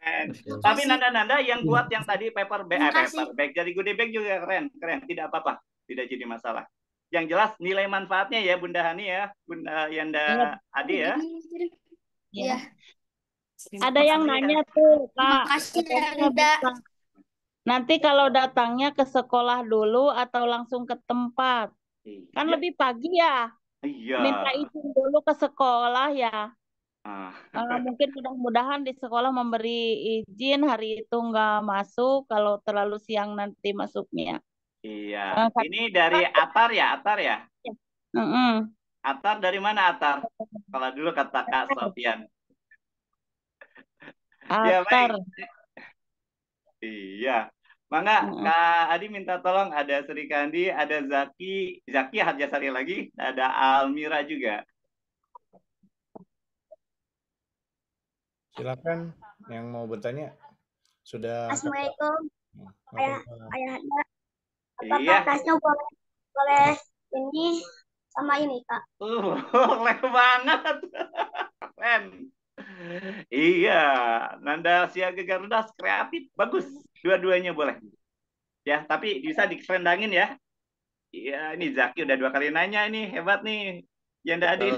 Keren. Tapi nanda-nanda yang kuat iya. yang tadi paper bag, eh, paper bag. Jadi goodie bag juga keren, keren. Tidak apa-apa, tidak jadi masalah yang jelas nilai manfaatnya ya Bunda Hani ya, Bunda Yanda iya, Adi ya. Iya. iya. Ada yang nanya tuh, Pak. Makasih ya, Nanti kalau datangnya ke sekolah dulu atau langsung ke tempat. Kan ya. lebih pagi ya. Iya. Minta izin dulu ke sekolah ya. Ah. Uh, mungkin mudah-mudahan di sekolah memberi izin hari itu nggak masuk kalau terlalu siang nanti masuknya. Iya. Uh, ini dari Atar ya, Atar ya? Uh -uh. Atar dari mana Atar? Kalau dulu kata Kak Sofian. Ya, Atar. Ya, iya. Mangga, uh Kak Adi minta tolong ada Sri Kandi, ada Zaki, Zaki Harjasari lagi, ada Almira juga. Silakan yang mau bertanya. Sudah Assalamualaikum. Ayah, ayah, ayah. Apa iya. tasnya boleh boleh ini sama ini kak? Boleh uh, banget, keren. Iya, Nanda Siaga Garuda kreatif, bagus. Dua-duanya boleh. Ya, tapi bisa dikerendangin ya. Iya, ini Zaki udah dua kali nanya ini hebat nih. Yanda Adi.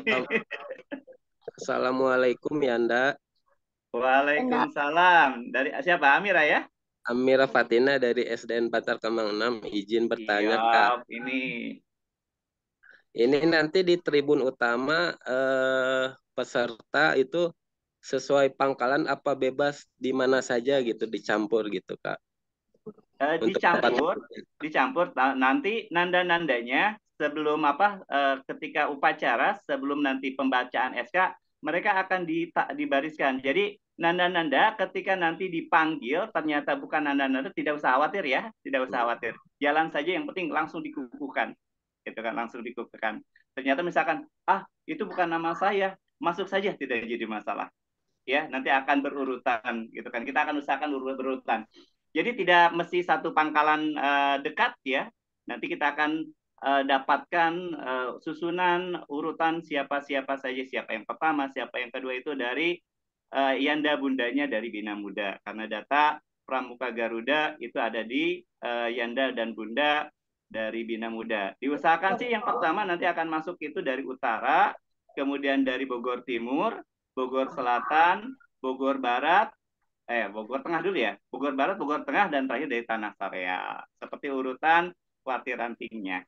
Assalamualaikum Yanda. Waalaikumsalam. Dari siapa? Amira ya? Amira Fatina dari SDN Batar Kemang 6 izin bertanya iya, Kak. Ini ini nanti di tribun utama eh, peserta itu sesuai pangkalan apa bebas di mana saja gitu dicampur gitu Kak. Eh, dicampur, tempat... dicampur nanti nanda-nandanya sebelum apa eh, ketika upacara sebelum nanti pembacaan SK mereka akan di, dibariskan. Jadi Nanda-nanda ketika nanti dipanggil ternyata bukan nanda-nanda tidak usah khawatir ya, tidak usah khawatir. Jalan saja yang penting langsung dikukuhkan. Gitu kan langsung dikukuhkan. Ternyata misalkan ah itu bukan nama saya, masuk saja tidak jadi masalah. Ya, nanti akan berurutan gitu kan. Kita akan usahakan berurutan. Jadi tidak mesti satu pangkalan uh, dekat ya. Nanti kita akan uh, dapatkan uh, susunan urutan siapa-siapa saja, siapa yang pertama, siapa yang kedua itu dari uh, eh, Yanda Bundanya dari Bina Muda. Karena data Pramuka Garuda itu ada di uh, eh, Yanda dan Bunda dari Bina Muda. Diusahakan sih yang pertama nanti akan masuk itu dari utara, kemudian dari Bogor Timur, Bogor Selatan, Bogor Barat, eh Bogor Tengah dulu ya, Bogor Barat, Bogor Tengah dan terakhir dari Tanah Sareal. Seperti urutan kuartir rantingnya.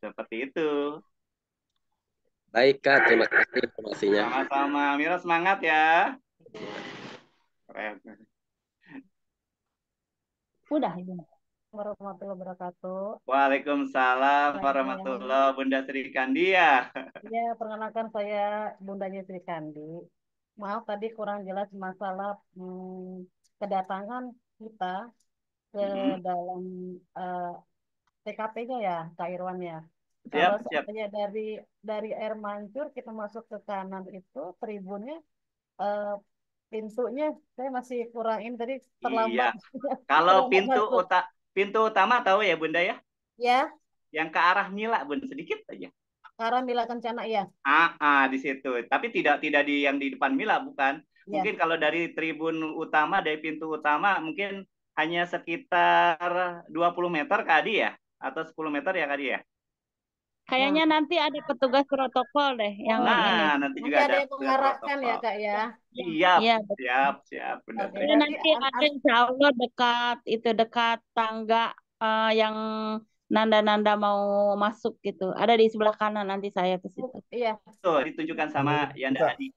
Seperti itu. Baik Kak, terima kasih informasinya. Sama-sama, Mira semangat ya. Keren. Udah ini. Warahmatullahi wabarakatuh. Waalaikumsalam warahmatullahi Bunda Sri Kandi ya. Iya, perkenalkan saya bunda Sri Kandi. Maaf tadi kurang jelas masalah hmm, kedatangan kita ke mm-hmm. dalam uh, eh, TKP-nya ya, Kak Irwan ya. Siap, Kalau dari dari air mancur kita masuk ke kanan itu tribunnya uh, pintunya saya masih kurangin tadi iya. terlambat. Iya. Kalau pintu uta pintu utama tahu ya Bunda ya? Ya. Yang ke arah Mila Bunda sedikit aja. Ke Arah Mila Kencana ya. Ah, ah di situ. Tapi tidak tidak di yang di depan Mila bukan. Ya. Mungkin kalau dari tribun utama dari pintu utama mungkin hanya sekitar 20 meter ke Adi ya atau 10 meter ya Kak Adi ya? Kayaknya nah. nanti ada petugas protokol deh yang nah, ini. nanti juga nanti ada, ada yang mengarahkan ya kak ya. Siap, ya, siap, siap, benar. Okay. Benar. Nanti ada insya Allah dekat itu dekat tangga uh, yang nanda-nanda mau masuk gitu. Ada di sebelah kanan nanti saya ke situ. Oh, iya. So ditunjukkan sama iya, yang di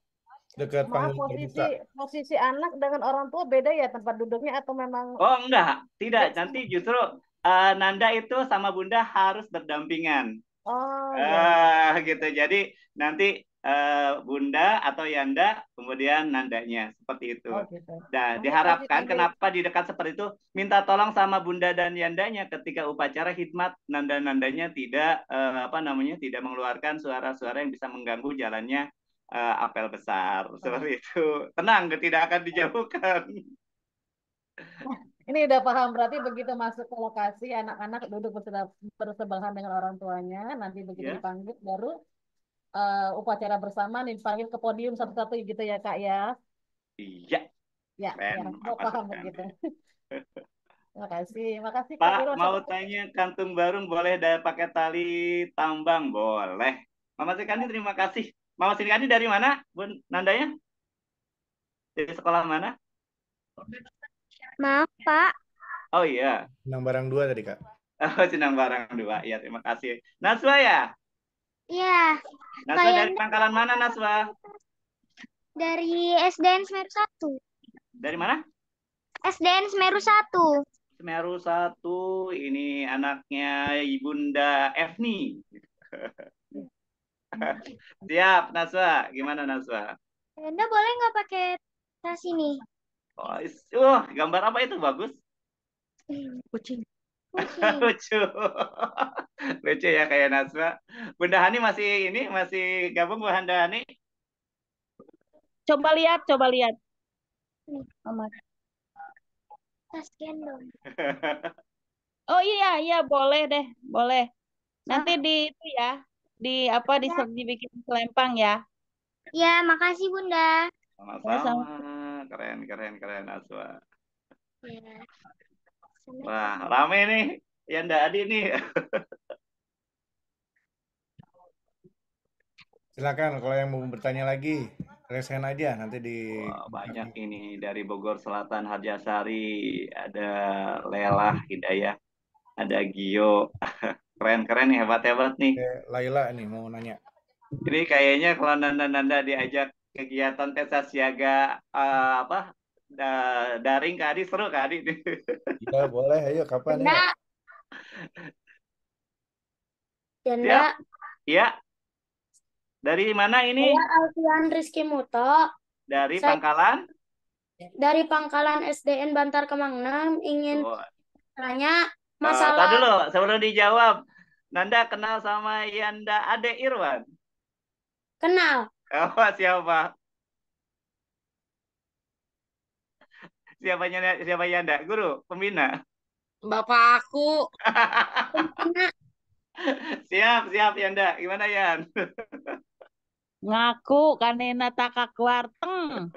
Dekat Maaf, posisi posisi anak dengan orang tua beda ya tempat duduknya atau memang Oh, enggak. Tidak, nanti justru uh, Nanda itu sama Bunda harus berdampingan. Oh. Uh, gitu. Jadi nanti uh, Bunda atau Yanda, kemudian Nandanya seperti itu. Oh, gitu. Nah, oh, diharapkan kenapa di dekat seperti itu minta tolong sama Bunda dan Yandanya ketika upacara hikmat Nanda-nandanya tidak uh, apa namanya tidak mengeluarkan suara-suara yang bisa mengganggu jalannya uh, apel besar. Seperti itu. Tenang, tidak akan dijauhkan. Ini udah paham berarti begitu masuk ke lokasi anak-anak duduk bersebelahan dengan orang tuanya, nanti begitu yeah. dipanggil baru uh, upacara bersama nih dipanggil ke podium satu-satu gitu ya Kak ya. Iya. Ya, ya Mau paham begitu. Terima kasih, terima Pak, Kak mau tanya kantung baru boleh dari pakai tali tambang? Boleh. Mama kandi terima kasih. Mama kandi dari mana, bu Nandanya? Dari sekolah mana? Maaf, Pak. Oh iya. Senang barang dua tadi, Kak. Oh, senang barang dua. Iya, terima kasih. Naswa ya? Iya. Naswa Kaya... dari pangkalan mana, Naswa? Dari SDN Semeru 1. Dari mana? SDN Semeru 1. Semeru 1, ini anaknya Ibunda Efni. Siap, Naswa. Gimana, Naswa? Anda boleh nggak pakai tas ini? Oh, uh, gambar apa itu bagus? Kucing. Lucu. Lucu ya kayak Nasra. Bunda Hani masih ini masih gabung Handa Hani? Coba lihat, coba lihat. Amat. Tas gendong. oh iya, iya boleh deh, boleh. Nanti ah. di itu ya, di apa di iya. dibikin selempang ya. Iya, makasih Bunda. Sama-sama keren, keren, keren Aswa. yeah. Wah, rame nih yang Ndak Adi nih. Silakan kalau yang mau bertanya lagi, resen aja nanti di Wah, banyak ini dari Bogor Selatan Harjasari, ada Lela Hidayah, ada Gio. Keren-keren nih, hebat-hebat nih. Laila nih mau nanya. jadi kayaknya kalau Nanda-Nanda diajak kegiatan pesta siaga uh, apa da daring Kak Adi seru Kak Adi. Iya boleh, ayo kapan ya? Janda. Iya. Dari mana ini? Saya Alfian Rizky Muto. Dari Saya... Pangkalan? Dari Pangkalan SDN Bantar Kemang 6 ingin oh. tanya eh, masalah. Uh, dulu sebelum dijawab. Nanda kenal sama Yanda Ade Irwan? Kenal. Apa siapa? Siapanya siapa Yanda? Guru, pembina. Bapak aku. siap, siap Yanda. Gimana ya Ngaku karena takak kuarteng.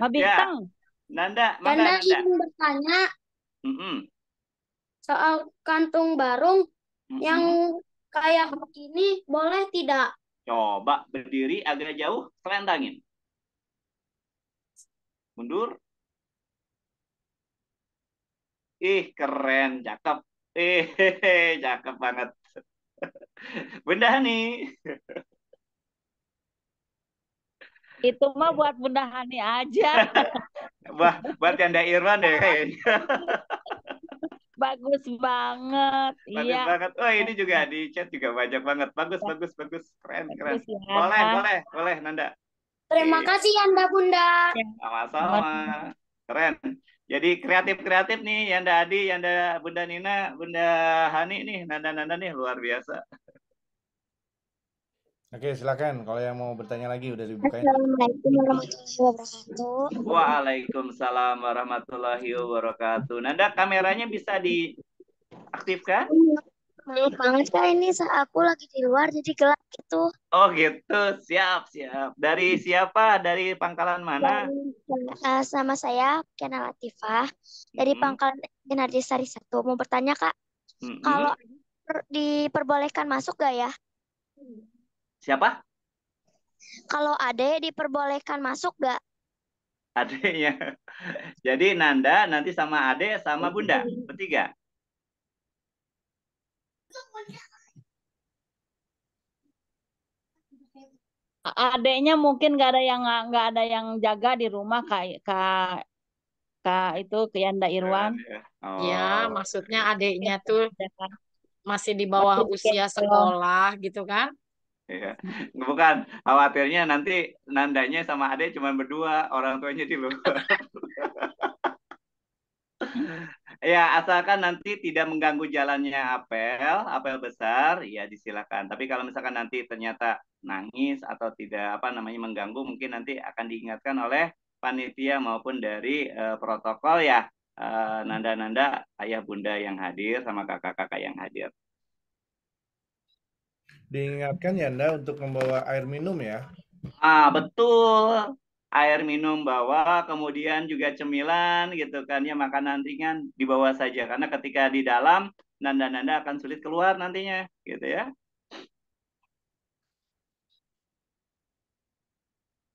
Mabintang. Ya. Nanda, mana Nanda? Nanda ingin bertanya. Mm -hmm. Soal kantung barung mm -hmm. yang kayak begini boleh tidak? Coba berdiri agak jauh, selentangin. Mundur. Ih, keren, cakep. Eh, cakep banget. Bunda Hani. Itu mah buat Bunda Hani aja. Wah, buat yang Irwan deh ya, bagus banget. Bagus iya. banget. Oh ini juga di chat juga banyak banget. Bagus, ya. bagus, bagus. Keren, bagus, keren. Ya. Boleh, boleh, boleh Nanda. Terima Oke. Iya. kasih Yanda ya, Bunda. Ya. Sama-sama. Keren. Jadi kreatif-kreatif nih Yanda Adi, Yanda Bunda Nina, Bunda Hani nih, Nanda-Nanda nih luar biasa. Oke, silakan. Kalau yang mau bertanya lagi udah dibuka. Assalamualaikum warahmatullahi wabarakatuh. Waalaikumsalam warahmatullahi wabarakatuh. Nanda, kameranya bisa diaktifkan? Iya. Maaf banget kak ini aku lagi di luar jadi gelap gitu. Oh gitu, siap siap. Dari iya. siapa? Dari pangkalan mana? Dari, eh, sama saya Kiana Latifah dari hmm. pangkalan energi Sari satu. Mau bertanya kak, hmm. kalau diperbolehkan masuk gak ya? Iya. Siapa? Kalau Ade diperbolehkan masuk nggak? Adeknya. Jadi Nanda nanti sama Ade sama Bunda, bertiga. Adeknya mungkin nggak ada yang nggak ada yang jaga di rumah kayak kak kak itu ke Yanda Irwan. Ya? Ya, oh. Ya, maksudnya adiknya tuh iya. masih di bawah usia sekolah gitu kan? Ya. Bukan, khawatirnya nanti nandanya sama adek cuma berdua, orang tuanya di luar. ya, asalkan nanti tidak mengganggu jalannya apel, apel besar, ya disilakan. Tapi kalau misalkan nanti ternyata nangis atau tidak apa namanya mengganggu, mungkin nanti akan diingatkan oleh panitia maupun dari uh, protokol ya eh, nanda-nanda uh, nanda -nanda, ayah bunda yang hadir sama kakak-kakak yang hadir diingatkan ya Anda untuk membawa air minum ya. Ah, betul. Air minum bawa, kemudian juga cemilan gitu kan ya makanan ringan dibawa saja karena ketika di dalam nanda-nanda akan sulit keluar nantinya gitu ya.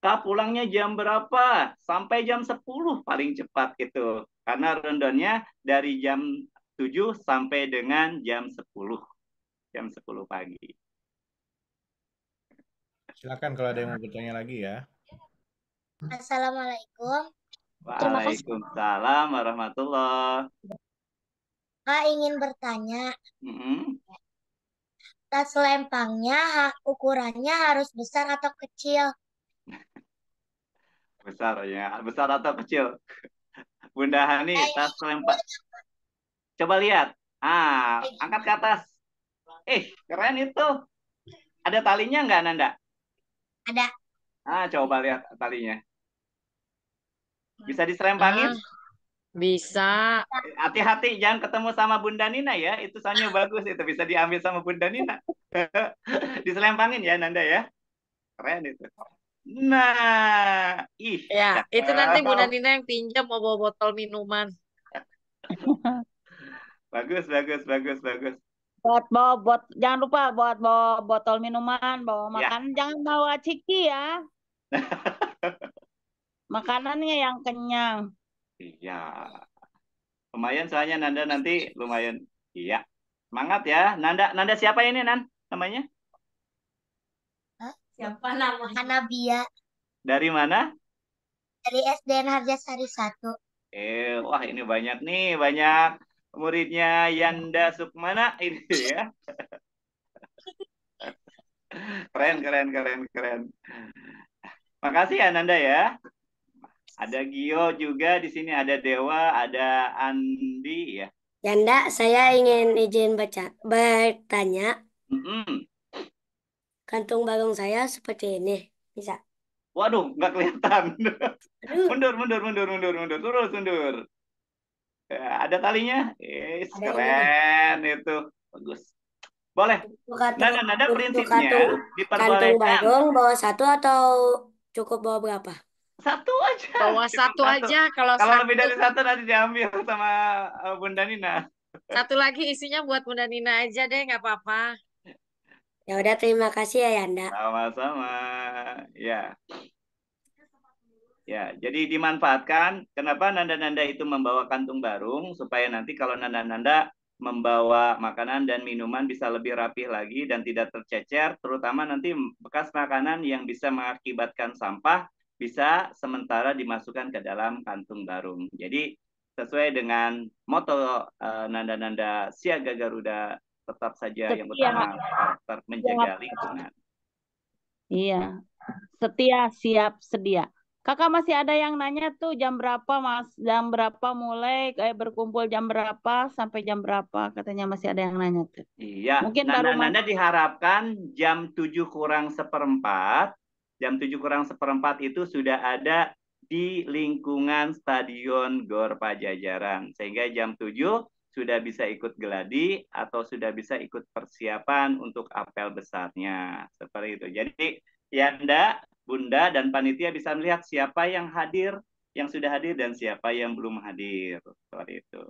Kak pulangnya jam berapa? Sampai jam 10 paling cepat gitu. Karena rundownnya dari jam 7 sampai dengan jam 10. Jam 10 pagi. Silakan kalau ada yang mau bertanya lagi ya. Assalamualaikum. Waalaikumsalam warahmatullah. Kak ingin bertanya. Mm -hmm. Tas lempangnya ukurannya harus besar atau kecil? besar ya, besar atau kecil? Bunda Hani, eh, tas gitu. lempang. Coba lihat. Ah, gitu. angkat ke atas. Eh, keren itu. Ada talinya nggak, Nanda? Ada. Ah, coba lihat talinya. Bisa diserempangin? Ah, bisa. Hati-hati jangan ketemu sama Bunda Nina ya. Itu soalnya bagus itu bisa diambil sama Bunda Nina. diselempangin ya Nanda ya. Keren itu. Nah, ih. Ya, itu nanti Bunda Nina yang pinjam mau bawa botol minuman. bagus, bagus, bagus, bagus buat bawa buat jangan lupa buat bawa botol minuman, bawa ya. makan, ya. jangan bawa ciki ya. Makanannya yang kenyang. Iya. Lumayan soalnya Nanda nanti lumayan. Iya. Semangat ya. Nanda Nanda siapa ini Nan namanya? Siapa namanya? Anabia. Dari mana? Dari SDN Harjasari 1. Eh, wah ini banyak nih, banyak muridnya Yanda Sukmana ini gitu ya. keren, keren, keren, keren. Makasih ya Nanda ya. Ada Gio juga di sini, ada Dewa, ada Andi ya. Yanda, saya ingin izin baca bertanya. Mm -hmm. Kantung bagong saya seperti ini, bisa? Waduh, nggak kelihatan. mundur, mundur, mundur, mundur, mundur, terus mundur. Eh, ada talinya Is, ada keren ini. itu bagus boleh katu, dan nah, nah, nah, ada prinsipnya diperbolehkan bawa satu atau cukup bawa berapa satu aja bawa satu, satu aja kalau kalau lebih dari satu nanti diambil sama eh, bunda Nina satu lagi isinya buat bunda Nina aja deh nggak apa-apa ya udah terima kasih ya Yanda sama-sama ya Ya, jadi dimanfaatkan. Kenapa nanda-nanda itu membawa kantung barung supaya nanti kalau nanda-nanda membawa makanan dan minuman bisa lebih rapih lagi dan tidak tercecer, terutama nanti bekas makanan yang bisa mengakibatkan sampah bisa sementara dimasukkan ke dalam kantung barung. Jadi sesuai dengan moto eh, nanda-nanda uh, siaga Garuda tetap saja setia. yang utama karakter menjaga lingkungan. Iya, setia siap sedia. Kakak masih ada yang nanya tuh jam berapa mas, jam berapa mulai kayak berkumpul jam berapa sampai jam berapa katanya masih ada yang nanya tuh. Iya. Mungkin Nana, baru Nana diharapkan jam tujuh kurang seperempat, jam tujuh kurang seperempat itu sudah ada di lingkungan Stadion Gor Pajajaran sehingga jam tujuh sudah bisa ikut geladi atau sudah bisa ikut persiapan untuk apel besarnya seperti itu. Jadi ya Yanda Bunda dan panitia bisa melihat siapa yang hadir, yang sudah hadir dan siapa yang belum hadir. Seperti itu.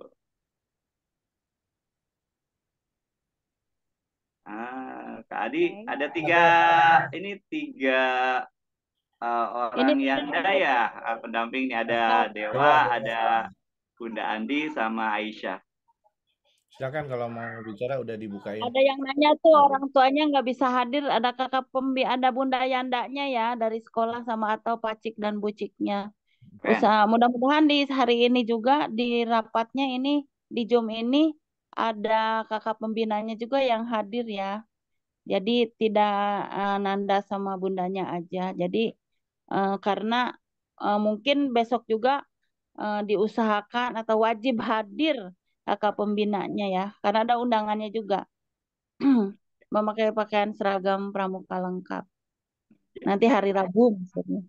Ah, Kak Adi, okay. ada tiga ini tiga uh, orang ini yang ada ya ah, pendamping ini ada Dewa, ada Bunda Andi sama Aisyah. Silakan kalau mau bicara udah dibukain. Ada yang nanya tuh orang tuanya nggak bisa hadir, ada kakak pembi, ada bunda yandaknya ya dari sekolah sama atau pacik dan buciknya. Usaha iya. mudah-mudahan di hari ini juga di rapatnya ini di Zoom ini ada kakak pembinanya juga yang hadir ya. Jadi tidak uh, Nanda sama bundanya aja. Jadi uh, karena uh, mungkin besok juga uh, diusahakan atau wajib hadir kakak pembinanya ya karena ada undangannya juga memakai pakaian seragam pramuka lengkap ya. nanti hari Rabu maksudnya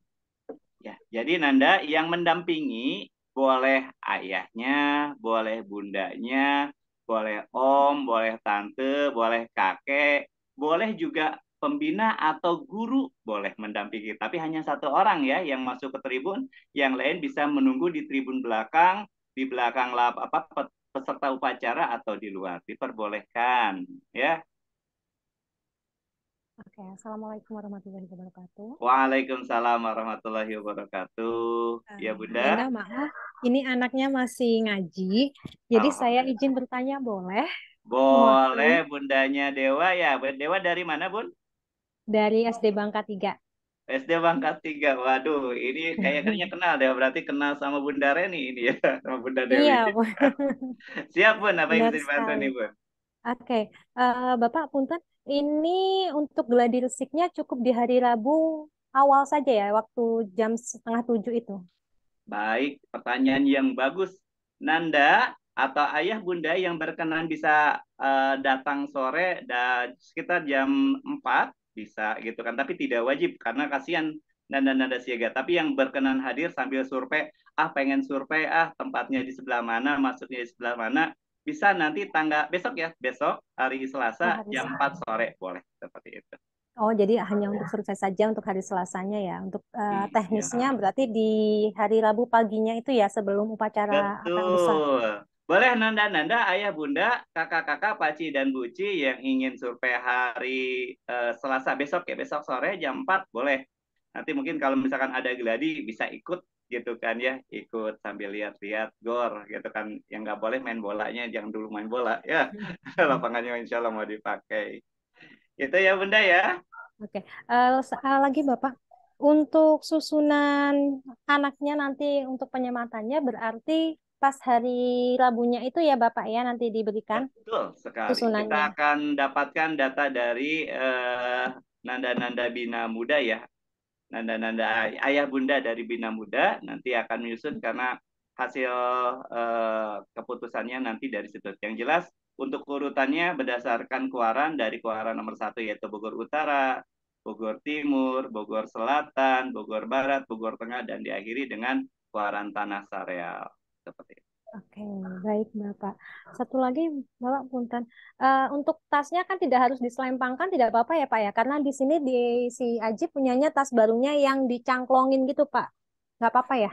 ya jadi Nanda yang mendampingi boleh ayahnya boleh bundanya boleh om boleh tante boleh kakek boleh juga pembina atau guru boleh mendampingi, tapi hanya satu orang ya yang masuk ke tribun, yang lain bisa menunggu di tribun belakang, di belakang lap apa peserta upacara atau di luar diperbolehkan ya Oke, Assalamualaikum warahmatullahi wabarakatuh. Waalaikumsalam warahmatullahi wabarakatuh. Uh, ya Bunda. Bunda maaf, ini anaknya masih ngaji, jadi oh. saya izin bertanya boleh? Boleh, ya. Bundanya Dewa ya. Dewa dari mana Bun? Dari SD Bangka 3. SD Bangka 3. Waduh, ini kayaknya kenal deh. Berarti kenal sama Bunda Reni ini ya, sama Bunda Dewi. Iya, Bu. Siap, Bun. Apa yang bisa dibantu nih, Bun? Oke, okay. uh, eh, Bapak Punten, ini untuk gladi resiknya cukup di hari Rabu awal saja ya, waktu jam setengah tujuh itu. Baik, pertanyaan yang bagus. Nanda atau ayah bunda yang berkenan bisa uh, datang sore dan sekitar jam 4 bisa gitu kan tapi tidak wajib karena kasihan nada-nada siaga tapi yang berkenan hadir sambil survei ah pengen survei ah tempatnya di sebelah mana maksudnya di sebelah mana bisa nanti tangga besok ya besok hari Selasa hari jam empat sore boleh seperti itu Oh, jadi hanya untuk survei saja untuk hari Selasanya ya. Untuk uh, teknisnya ya. berarti di hari Rabu paginya itu ya sebelum upacara Betul. akan besar. Boleh nanda-nanda, ayah, bunda, kakak-kakak, paci, dan buci yang ingin survei hari uh, Selasa besok ya, besok sore jam 4, boleh. Nanti mungkin kalau misalkan ada geladi bisa ikut gitu kan ya, ikut sambil lihat-lihat gor gitu kan. Yang nggak boleh main bolanya, jangan dulu main bola ya. Lapangannya insya Allah mau dipakai. Itu ya bunda ya. Oke, uh, lagi Bapak, untuk susunan anaknya nanti untuk penyematannya berarti pas hari Rabunya itu ya Bapak ya nanti diberikan. Betul sekali. Kita akan dapatkan data dari uh, nanda-nanda bina muda ya. Nanda-nanda ayah bunda dari bina muda nanti akan menyusun mm-hmm. karena hasil uh, keputusannya nanti dari situ. Yang jelas untuk urutannya berdasarkan keluaran dari keluaran nomor satu yaitu Bogor Utara, Bogor Timur, Bogor Selatan, Bogor Barat, Bogor Tengah, dan diakhiri dengan keluaran tanah sareal seperti itu. Oke, baik Bapak. Satu lagi Bapak punten. Uh, untuk tasnya kan tidak harus diselempangkan, tidak apa-apa ya Pak ya? Karena di sini di si Ajib punyanya tas barunya yang dicangklongin gitu Pak. Nggak apa-apa ya?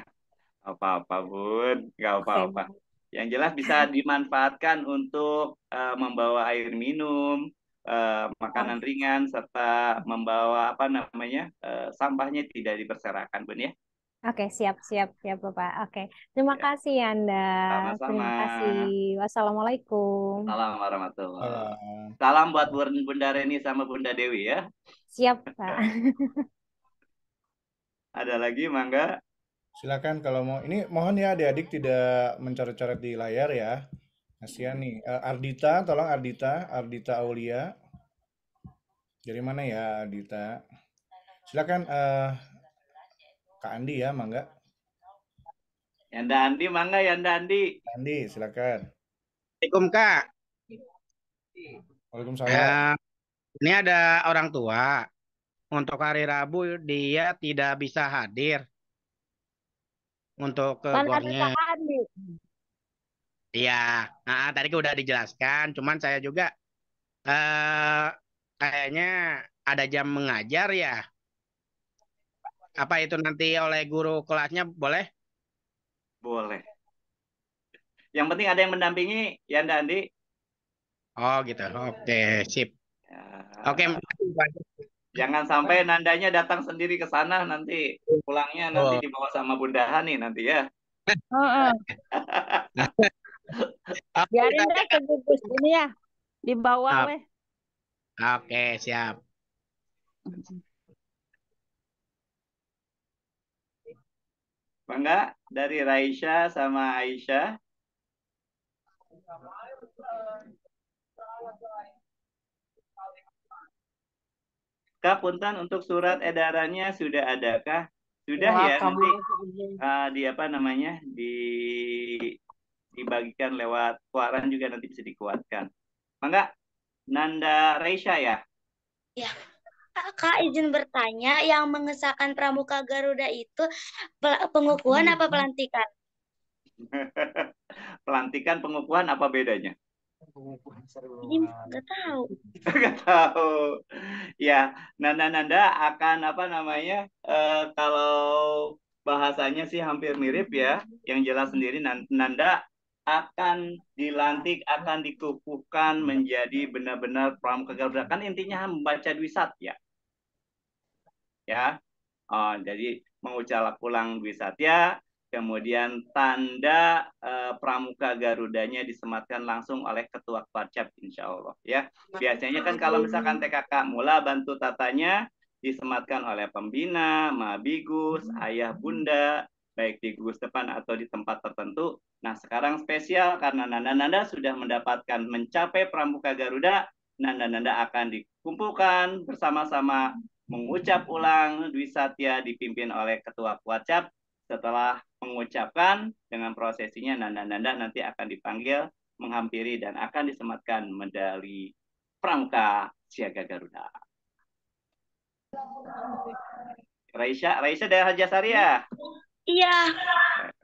Apa-apa Bun, nggak apa-apa. Okay. Yang jelas bisa dimanfaatkan untuk uh, membawa air minum, uh, makanan iya. ringan, serta membawa apa namanya uh, sampahnya tidak diperserakan Bun ya. Oke, siap, siap, siap, Bapak. Oke, terima ya. kasih Anda. Sama-sama. Terima kasih. Wassalamualaikum. Salam warahmatullahi wabarakatuh. Salam buat Bunda Reni sama Bunda Dewi ya. Siap, Pak. Ada lagi, Mangga? Silakan kalau mau. Ini mohon ya adik-adik tidak mencoret-coret di layar ya. Kasihan nih. Eh, Ardita, tolong Ardita. Ardita Aulia. Dari mana ya Ardita? Silakan uh, Kak Andi ya, Mangga. Yanda Andi, Mangga, Yanda Andi. Andi, silakan. Assalamualaikum, Kak. Waalaikumsalam. Ya, ini ada orang tua. Untuk hari Rabu dia tidak bisa hadir. Untuk ke bornya. Kan iya, nah, tadi udah dijelaskan, cuman saya juga eh kayaknya ada jam mengajar ya apa itu nanti oleh guru kelasnya boleh? Boleh. Yang penting ada yang mendampingi ya Anda Andi. Oh gitu. Oke, okay, sip. Ya. Oke. Okay. Jangan sampai Nandanya datang sendiri ke sana nanti pulangnya nanti oh. dibawa sama Bunda Hani nanti ya. Oh, oh. Biarin deh ke gugus ini ya. dibawa. Oke, okay, siap. Bangga dari Raisha sama Aisyah. Kak Puntan untuk surat edarannya sudah adakah? Sudah ya, ya nanti uh, di apa namanya di dibagikan lewat kuaran juga nanti bisa dikuatkan. Mangga Nanda Raisha ya? Iya. Kak izin bertanya, yang mengesahkan Pramuka Garuda itu pengukuhan apa hmm. pelantikan? pelantikan pengukuhan apa bedanya? Ini nggak tahu. Nggak tahu. Ya, Nanda Nanda akan apa namanya? Uh, kalau bahasanya sih hampir mirip ya. Yang jelas sendiri Nanda akan dilantik, akan dikukuhkan menjadi benar-benar pramuka Garuda. Kan intinya membaca dwi satya Ya. Oh, jadi mengucap dwi satya kemudian tanda eh, pramuka Garudanya disematkan langsung oleh ketua Kwarcap insya Allah ya. Biasanya kan kalau misalkan TKK mula bantu tatanya disematkan oleh pembina, mabigus, hmm. ayah bunda, baik di gugus depan atau di tempat tertentu. Nah, sekarang spesial karena Nanda-Nanda sudah mendapatkan mencapai Pramuka Garuda, Nanda-Nanda akan dikumpulkan bersama-sama mengucap ulang Dwi Satya dipimpin oleh Ketua Kuacap. Setelah mengucapkan dengan prosesinya Nanda-Nanda nanti akan dipanggil menghampiri dan akan disematkan medali Pramuka Siaga Garuda. Raisa, Raisa dari Saria. Ya? Iya.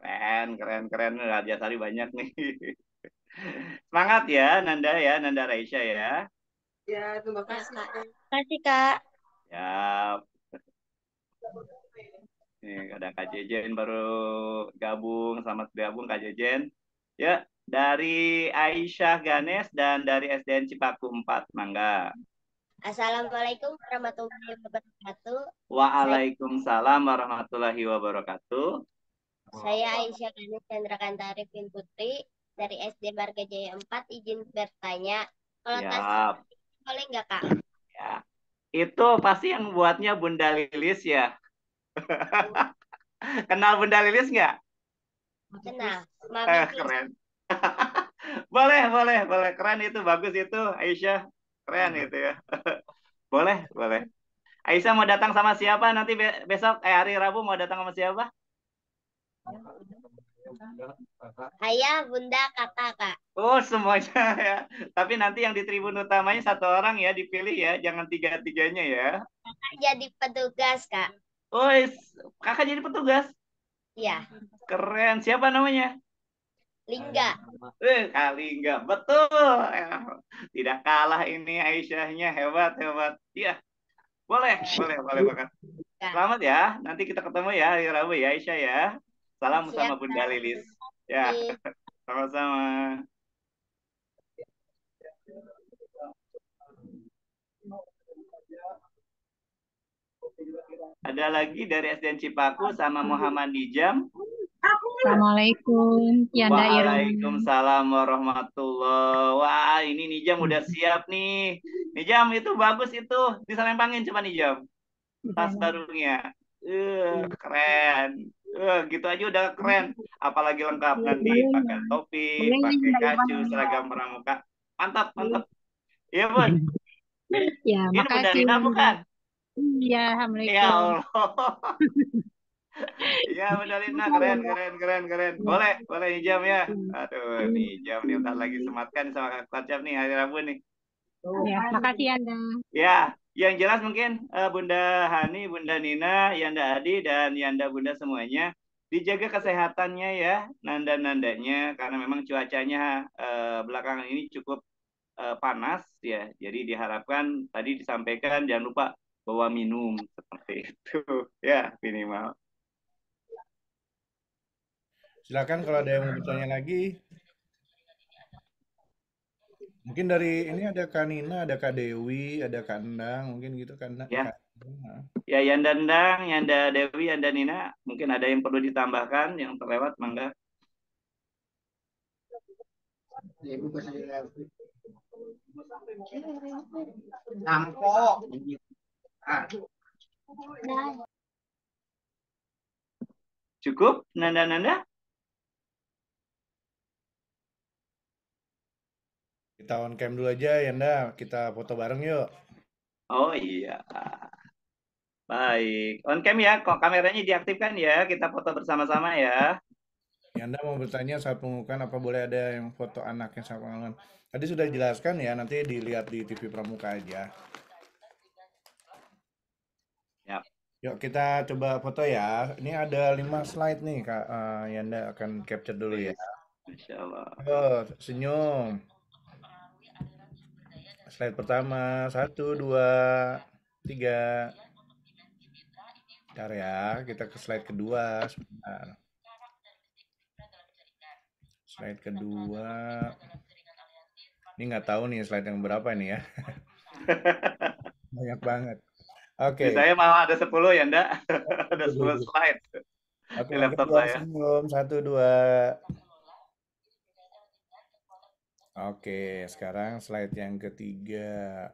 Keren, keren, keren. Raja Sari banyak nih. Semangat ya Nanda ya, Nanda Raisya ya. Ya, terima kasih. Terima kasih, Kak. Ya. Nih, ada Kak Jejen baru gabung. Selamat gabung Kak Jejen. Ya, dari Aisyah Ganes dan dari SDN Cipaku 4, Mangga. Assalamualaikum warahmatullahi wabarakatuh. Waalaikumsalam warahmatullahi wabarakatuh. Saya Aisyah Ganis Chandra Kantari Putri dari SD Marga Jaya 4 izin bertanya. Kalau tas boleh nggak kak? Ya. Itu pasti yang buatnya Bunda Lilis ya. Oh. Kenal Bunda Lilis nggak? Kenal. eh, keren. boleh, boleh, boleh. Keren itu, bagus itu Aisyah. Keren gitu ya. boleh, boleh. Aisyah mau datang sama siapa nanti besok? Eh hari Rabu mau datang sama siapa? Ayah, bunda, kakak, kak. Oh semuanya ya. Tapi nanti yang di tribun utamanya satu orang ya dipilih ya, jangan tiga tiganya ya. Kakak jadi petugas kak. Oh kakak jadi petugas? Iya. Keren. Siapa namanya? Lingga. Eh, Kalingga. Betul. Ya, tidak kalah ini Aisyahnya. Hebat, hebat. Iya. Boleh, boleh, boleh banget. Iya. Selamat ya. Nanti kita ketemu ya hari Rabu ya Aisyah ya. Salam Siap, sama Bunda Lilis. Ya. Sama-sama. Ada lagi dari SDN Cipaku sama Muhammad Dijam. Assalamualaikum, Yanda Waalaikumsalam warahmatullahi Wah, ini Nijam udah siap nih. Nijam itu bagus itu. lempangin coba Nijam. Tas barunya. Uh, keren. Uh, gitu aja udah keren. Apalagi lengkap iya, di pakai topi, pakai kacu, seragam pramuka. Mantap, iya. mantap. Iya, Bun. Ya, ini makasih. Ini bukan? Iya, ya alhamdulillah. Ya Allah. Iya, iya benar Lina, keren, keren, keren, keren. Iya. Boleh, boleh hijam ya. Iya. Aduh, ini hijam nih udah lagi sematkan sama Kak nih hari Rabu nih. Oh, ya, kasih Anda. Ya, yang jelas mungkin uh, Bunda Hani, Bunda Nina, Yanda Adi, dan Yanda Bunda semuanya dijaga kesehatannya ya, nanda-nandanya karena memang cuacanya uh, belakangan ini cukup uh, panas ya. Jadi diharapkan tadi disampaikan jangan lupa bawa minum seperti itu ya minimal. Silakan kalau ada yang mau bertanya lagi. Mungkin dari ini ada Kak Nina, ada Kak Dewi, ada Kak Endang, mungkin gitu kan. Ya. Ya, Yanda Endang, Yanda Dewi, Yanda Nina, mungkin ada yang perlu ditambahkan yang terlewat, Mangga. Nampok. Cukup, Nanda-Nanda? tahun cam dulu aja Yanda kita foto bareng yuk oh iya baik on cam ya kok kameranya diaktifkan ya kita foto bersama-sama ya Yanda mau bertanya saat pengukuhan apa boleh ada yang foto anaknya saat pengukuhan tadi sudah jelaskan ya nanti dilihat di TV Pramuka aja ya Yuk kita coba foto ya. Ini ada lima slide nih Kak uh, eh, Yanda akan capture dulu ya. Masya Allah. Oh, senyum. Slide pertama, satu, dua, tiga. Bentar ya, kita ke slide kedua sebentar. Slide kedua. Ini nggak tahu nih slide yang berapa ini ya. Banyak banget. Oke. Okay. Saya mau ada sepuluh ya, Ndak? ada sepuluh slide. Aku Di laptop saya. Satu, dua, Oke, sekarang slide yang ketiga.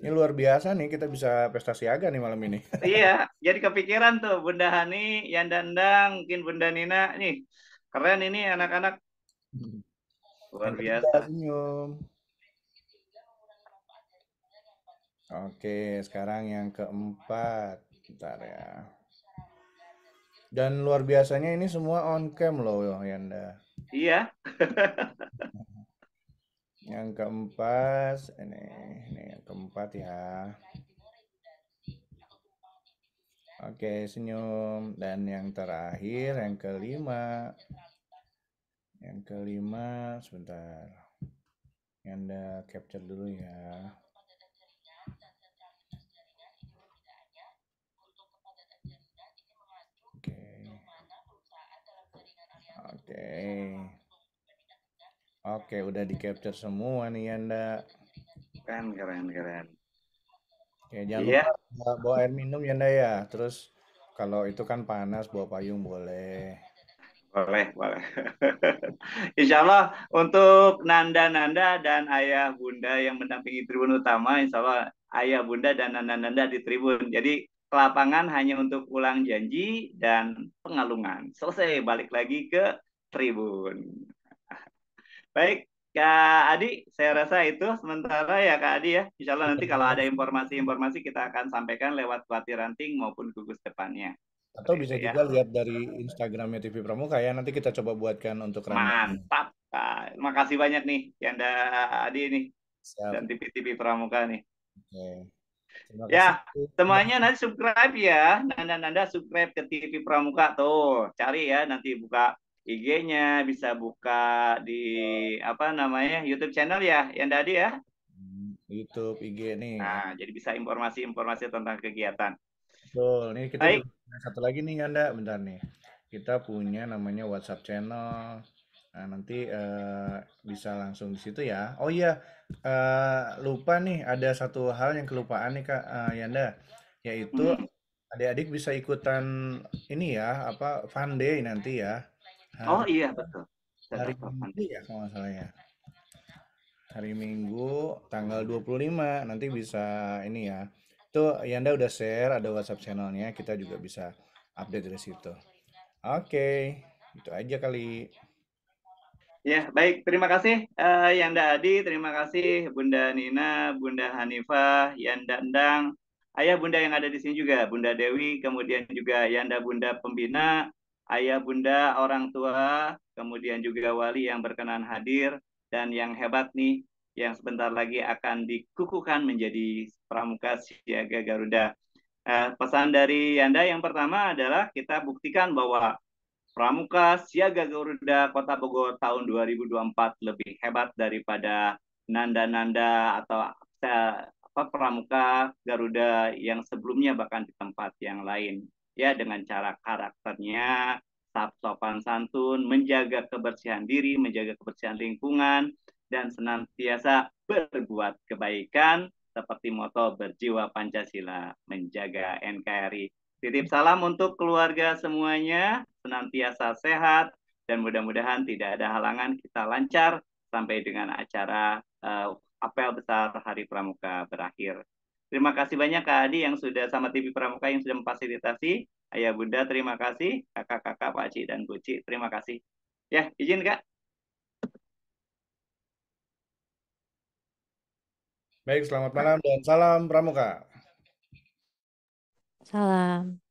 Oh, ini luar biasa nih kita bisa pesta siaga nih malam ini. iya, jadi kepikiran tuh Bunda Hani, yang Dandang, mungkin Bunda Nina. Nih, keren ini anak-anak. Luar biasa. Senyum. Oke, sekarang yang keempat. Bentar ya. Dan luar biasanya ini semua on cam loh Yanda. Iya. yang keempat, ini, ini yang keempat ya. Oke, senyum. Dan yang terakhir, yang kelima. Yang kelima, sebentar. Anda capture dulu ya. Oke, oke udah di capture semua nih Anda. Kan keren keren Oke, jangan yeah. lupa bawa air minum ya Nda ya. Terus kalau itu kan panas bawa payung boleh. Boleh, boleh. insya Allah untuk Nanda-Nanda dan Ayah Bunda yang mendampingi tribun utama, insya Allah Ayah Bunda dan Nanda-Nanda di tribun. Jadi lapangan hanya untuk ulang janji dan pengalungan. Selesai, balik lagi ke Tribun. Baik, Kak Adi, saya rasa itu sementara ya Kak Adi ya. Insya Allah nanti kalau ada informasi-informasi kita akan sampaikan lewat pelatih Ranting maupun gugus depannya. Atau bisa ya. juga lihat dari Instagramnya TV Pramuka ya. Nanti kita coba buatkan untuk ranting. Mantap. Kak. Makasih banyak nih Yanda Adi nih. Siap. Dan TV-TV Pramuka nih. Oke. Ya, semuanya nanti subscribe ya. Nanda-nanda subscribe ke TV Pramuka tuh. Cari ya nanti buka IG-nya, bisa buka di apa namanya YouTube channel ya, yang tadi ya. Hmm, YouTube, IG nih. Nah, jadi bisa informasi-informasi tentang kegiatan. Betul. Nih kita Baik. satu lagi nih Anda, bentar nih. Kita punya namanya WhatsApp channel. Nah, nanti uh, bisa langsung di situ ya. Oh iya, uh, lupa nih ada satu hal yang kelupaan nih Kak uh, Yanda, yaitu mm-hmm. adik-adik bisa ikutan ini ya, apa Fun Day nanti ya hari, oh iya betul hari minggu ya kalau nggak salah ya hari minggu tanggal 25 nanti bisa ini ya itu Yanda udah share ada WhatsApp channelnya kita juga bisa update dari situ oke itu aja kali ya baik terima kasih uh, Yanda Adi terima kasih Bunda Nina Bunda Hanifah Yanda Endang ayah bunda yang ada di sini juga Bunda Dewi kemudian juga Yanda Bunda Pembina ayah bunda, orang tua, kemudian juga wali yang berkenan hadir, dan yang hebat nih, yang sebentar lagi akan dikukuhkan menjadi pramuka siaga Garuda. Eh, pesan dari anda yang pertama adalah kita buktikan bahwa Pramuka Siaga Garuda Kota Bogor tahun 2024 lebih hebat daripada nanda-nanda atau eh, apa pramuka Garuda yang sebelumnya bahkan di tempat yang lain ya dengan cara karakternya sopan santun, menjaga kebersihan diri, menjaga kebersihan lingkungan, dan senantiasa berbuat kebaikan seperti moto berjiwa Pancasila, menjaga NKRI. Titip salam untuk keluarga semuanya, senantiasa sehat, dan mudah-mudahan tidak ada halangan kita lancar sampai dengan acara uh, apel besar Hari Pramuka berakhir. Terima kasih banyak Kak Adi yang sudah sama TV Pramuka yang sudah memfasilitasi. Ayah Bunda terima kasih, kakak-kakak Pak Ci dan Buci, terima kasih. Ya, izin Kak. Baik, selamat malam dan salam Pramuka. Salam.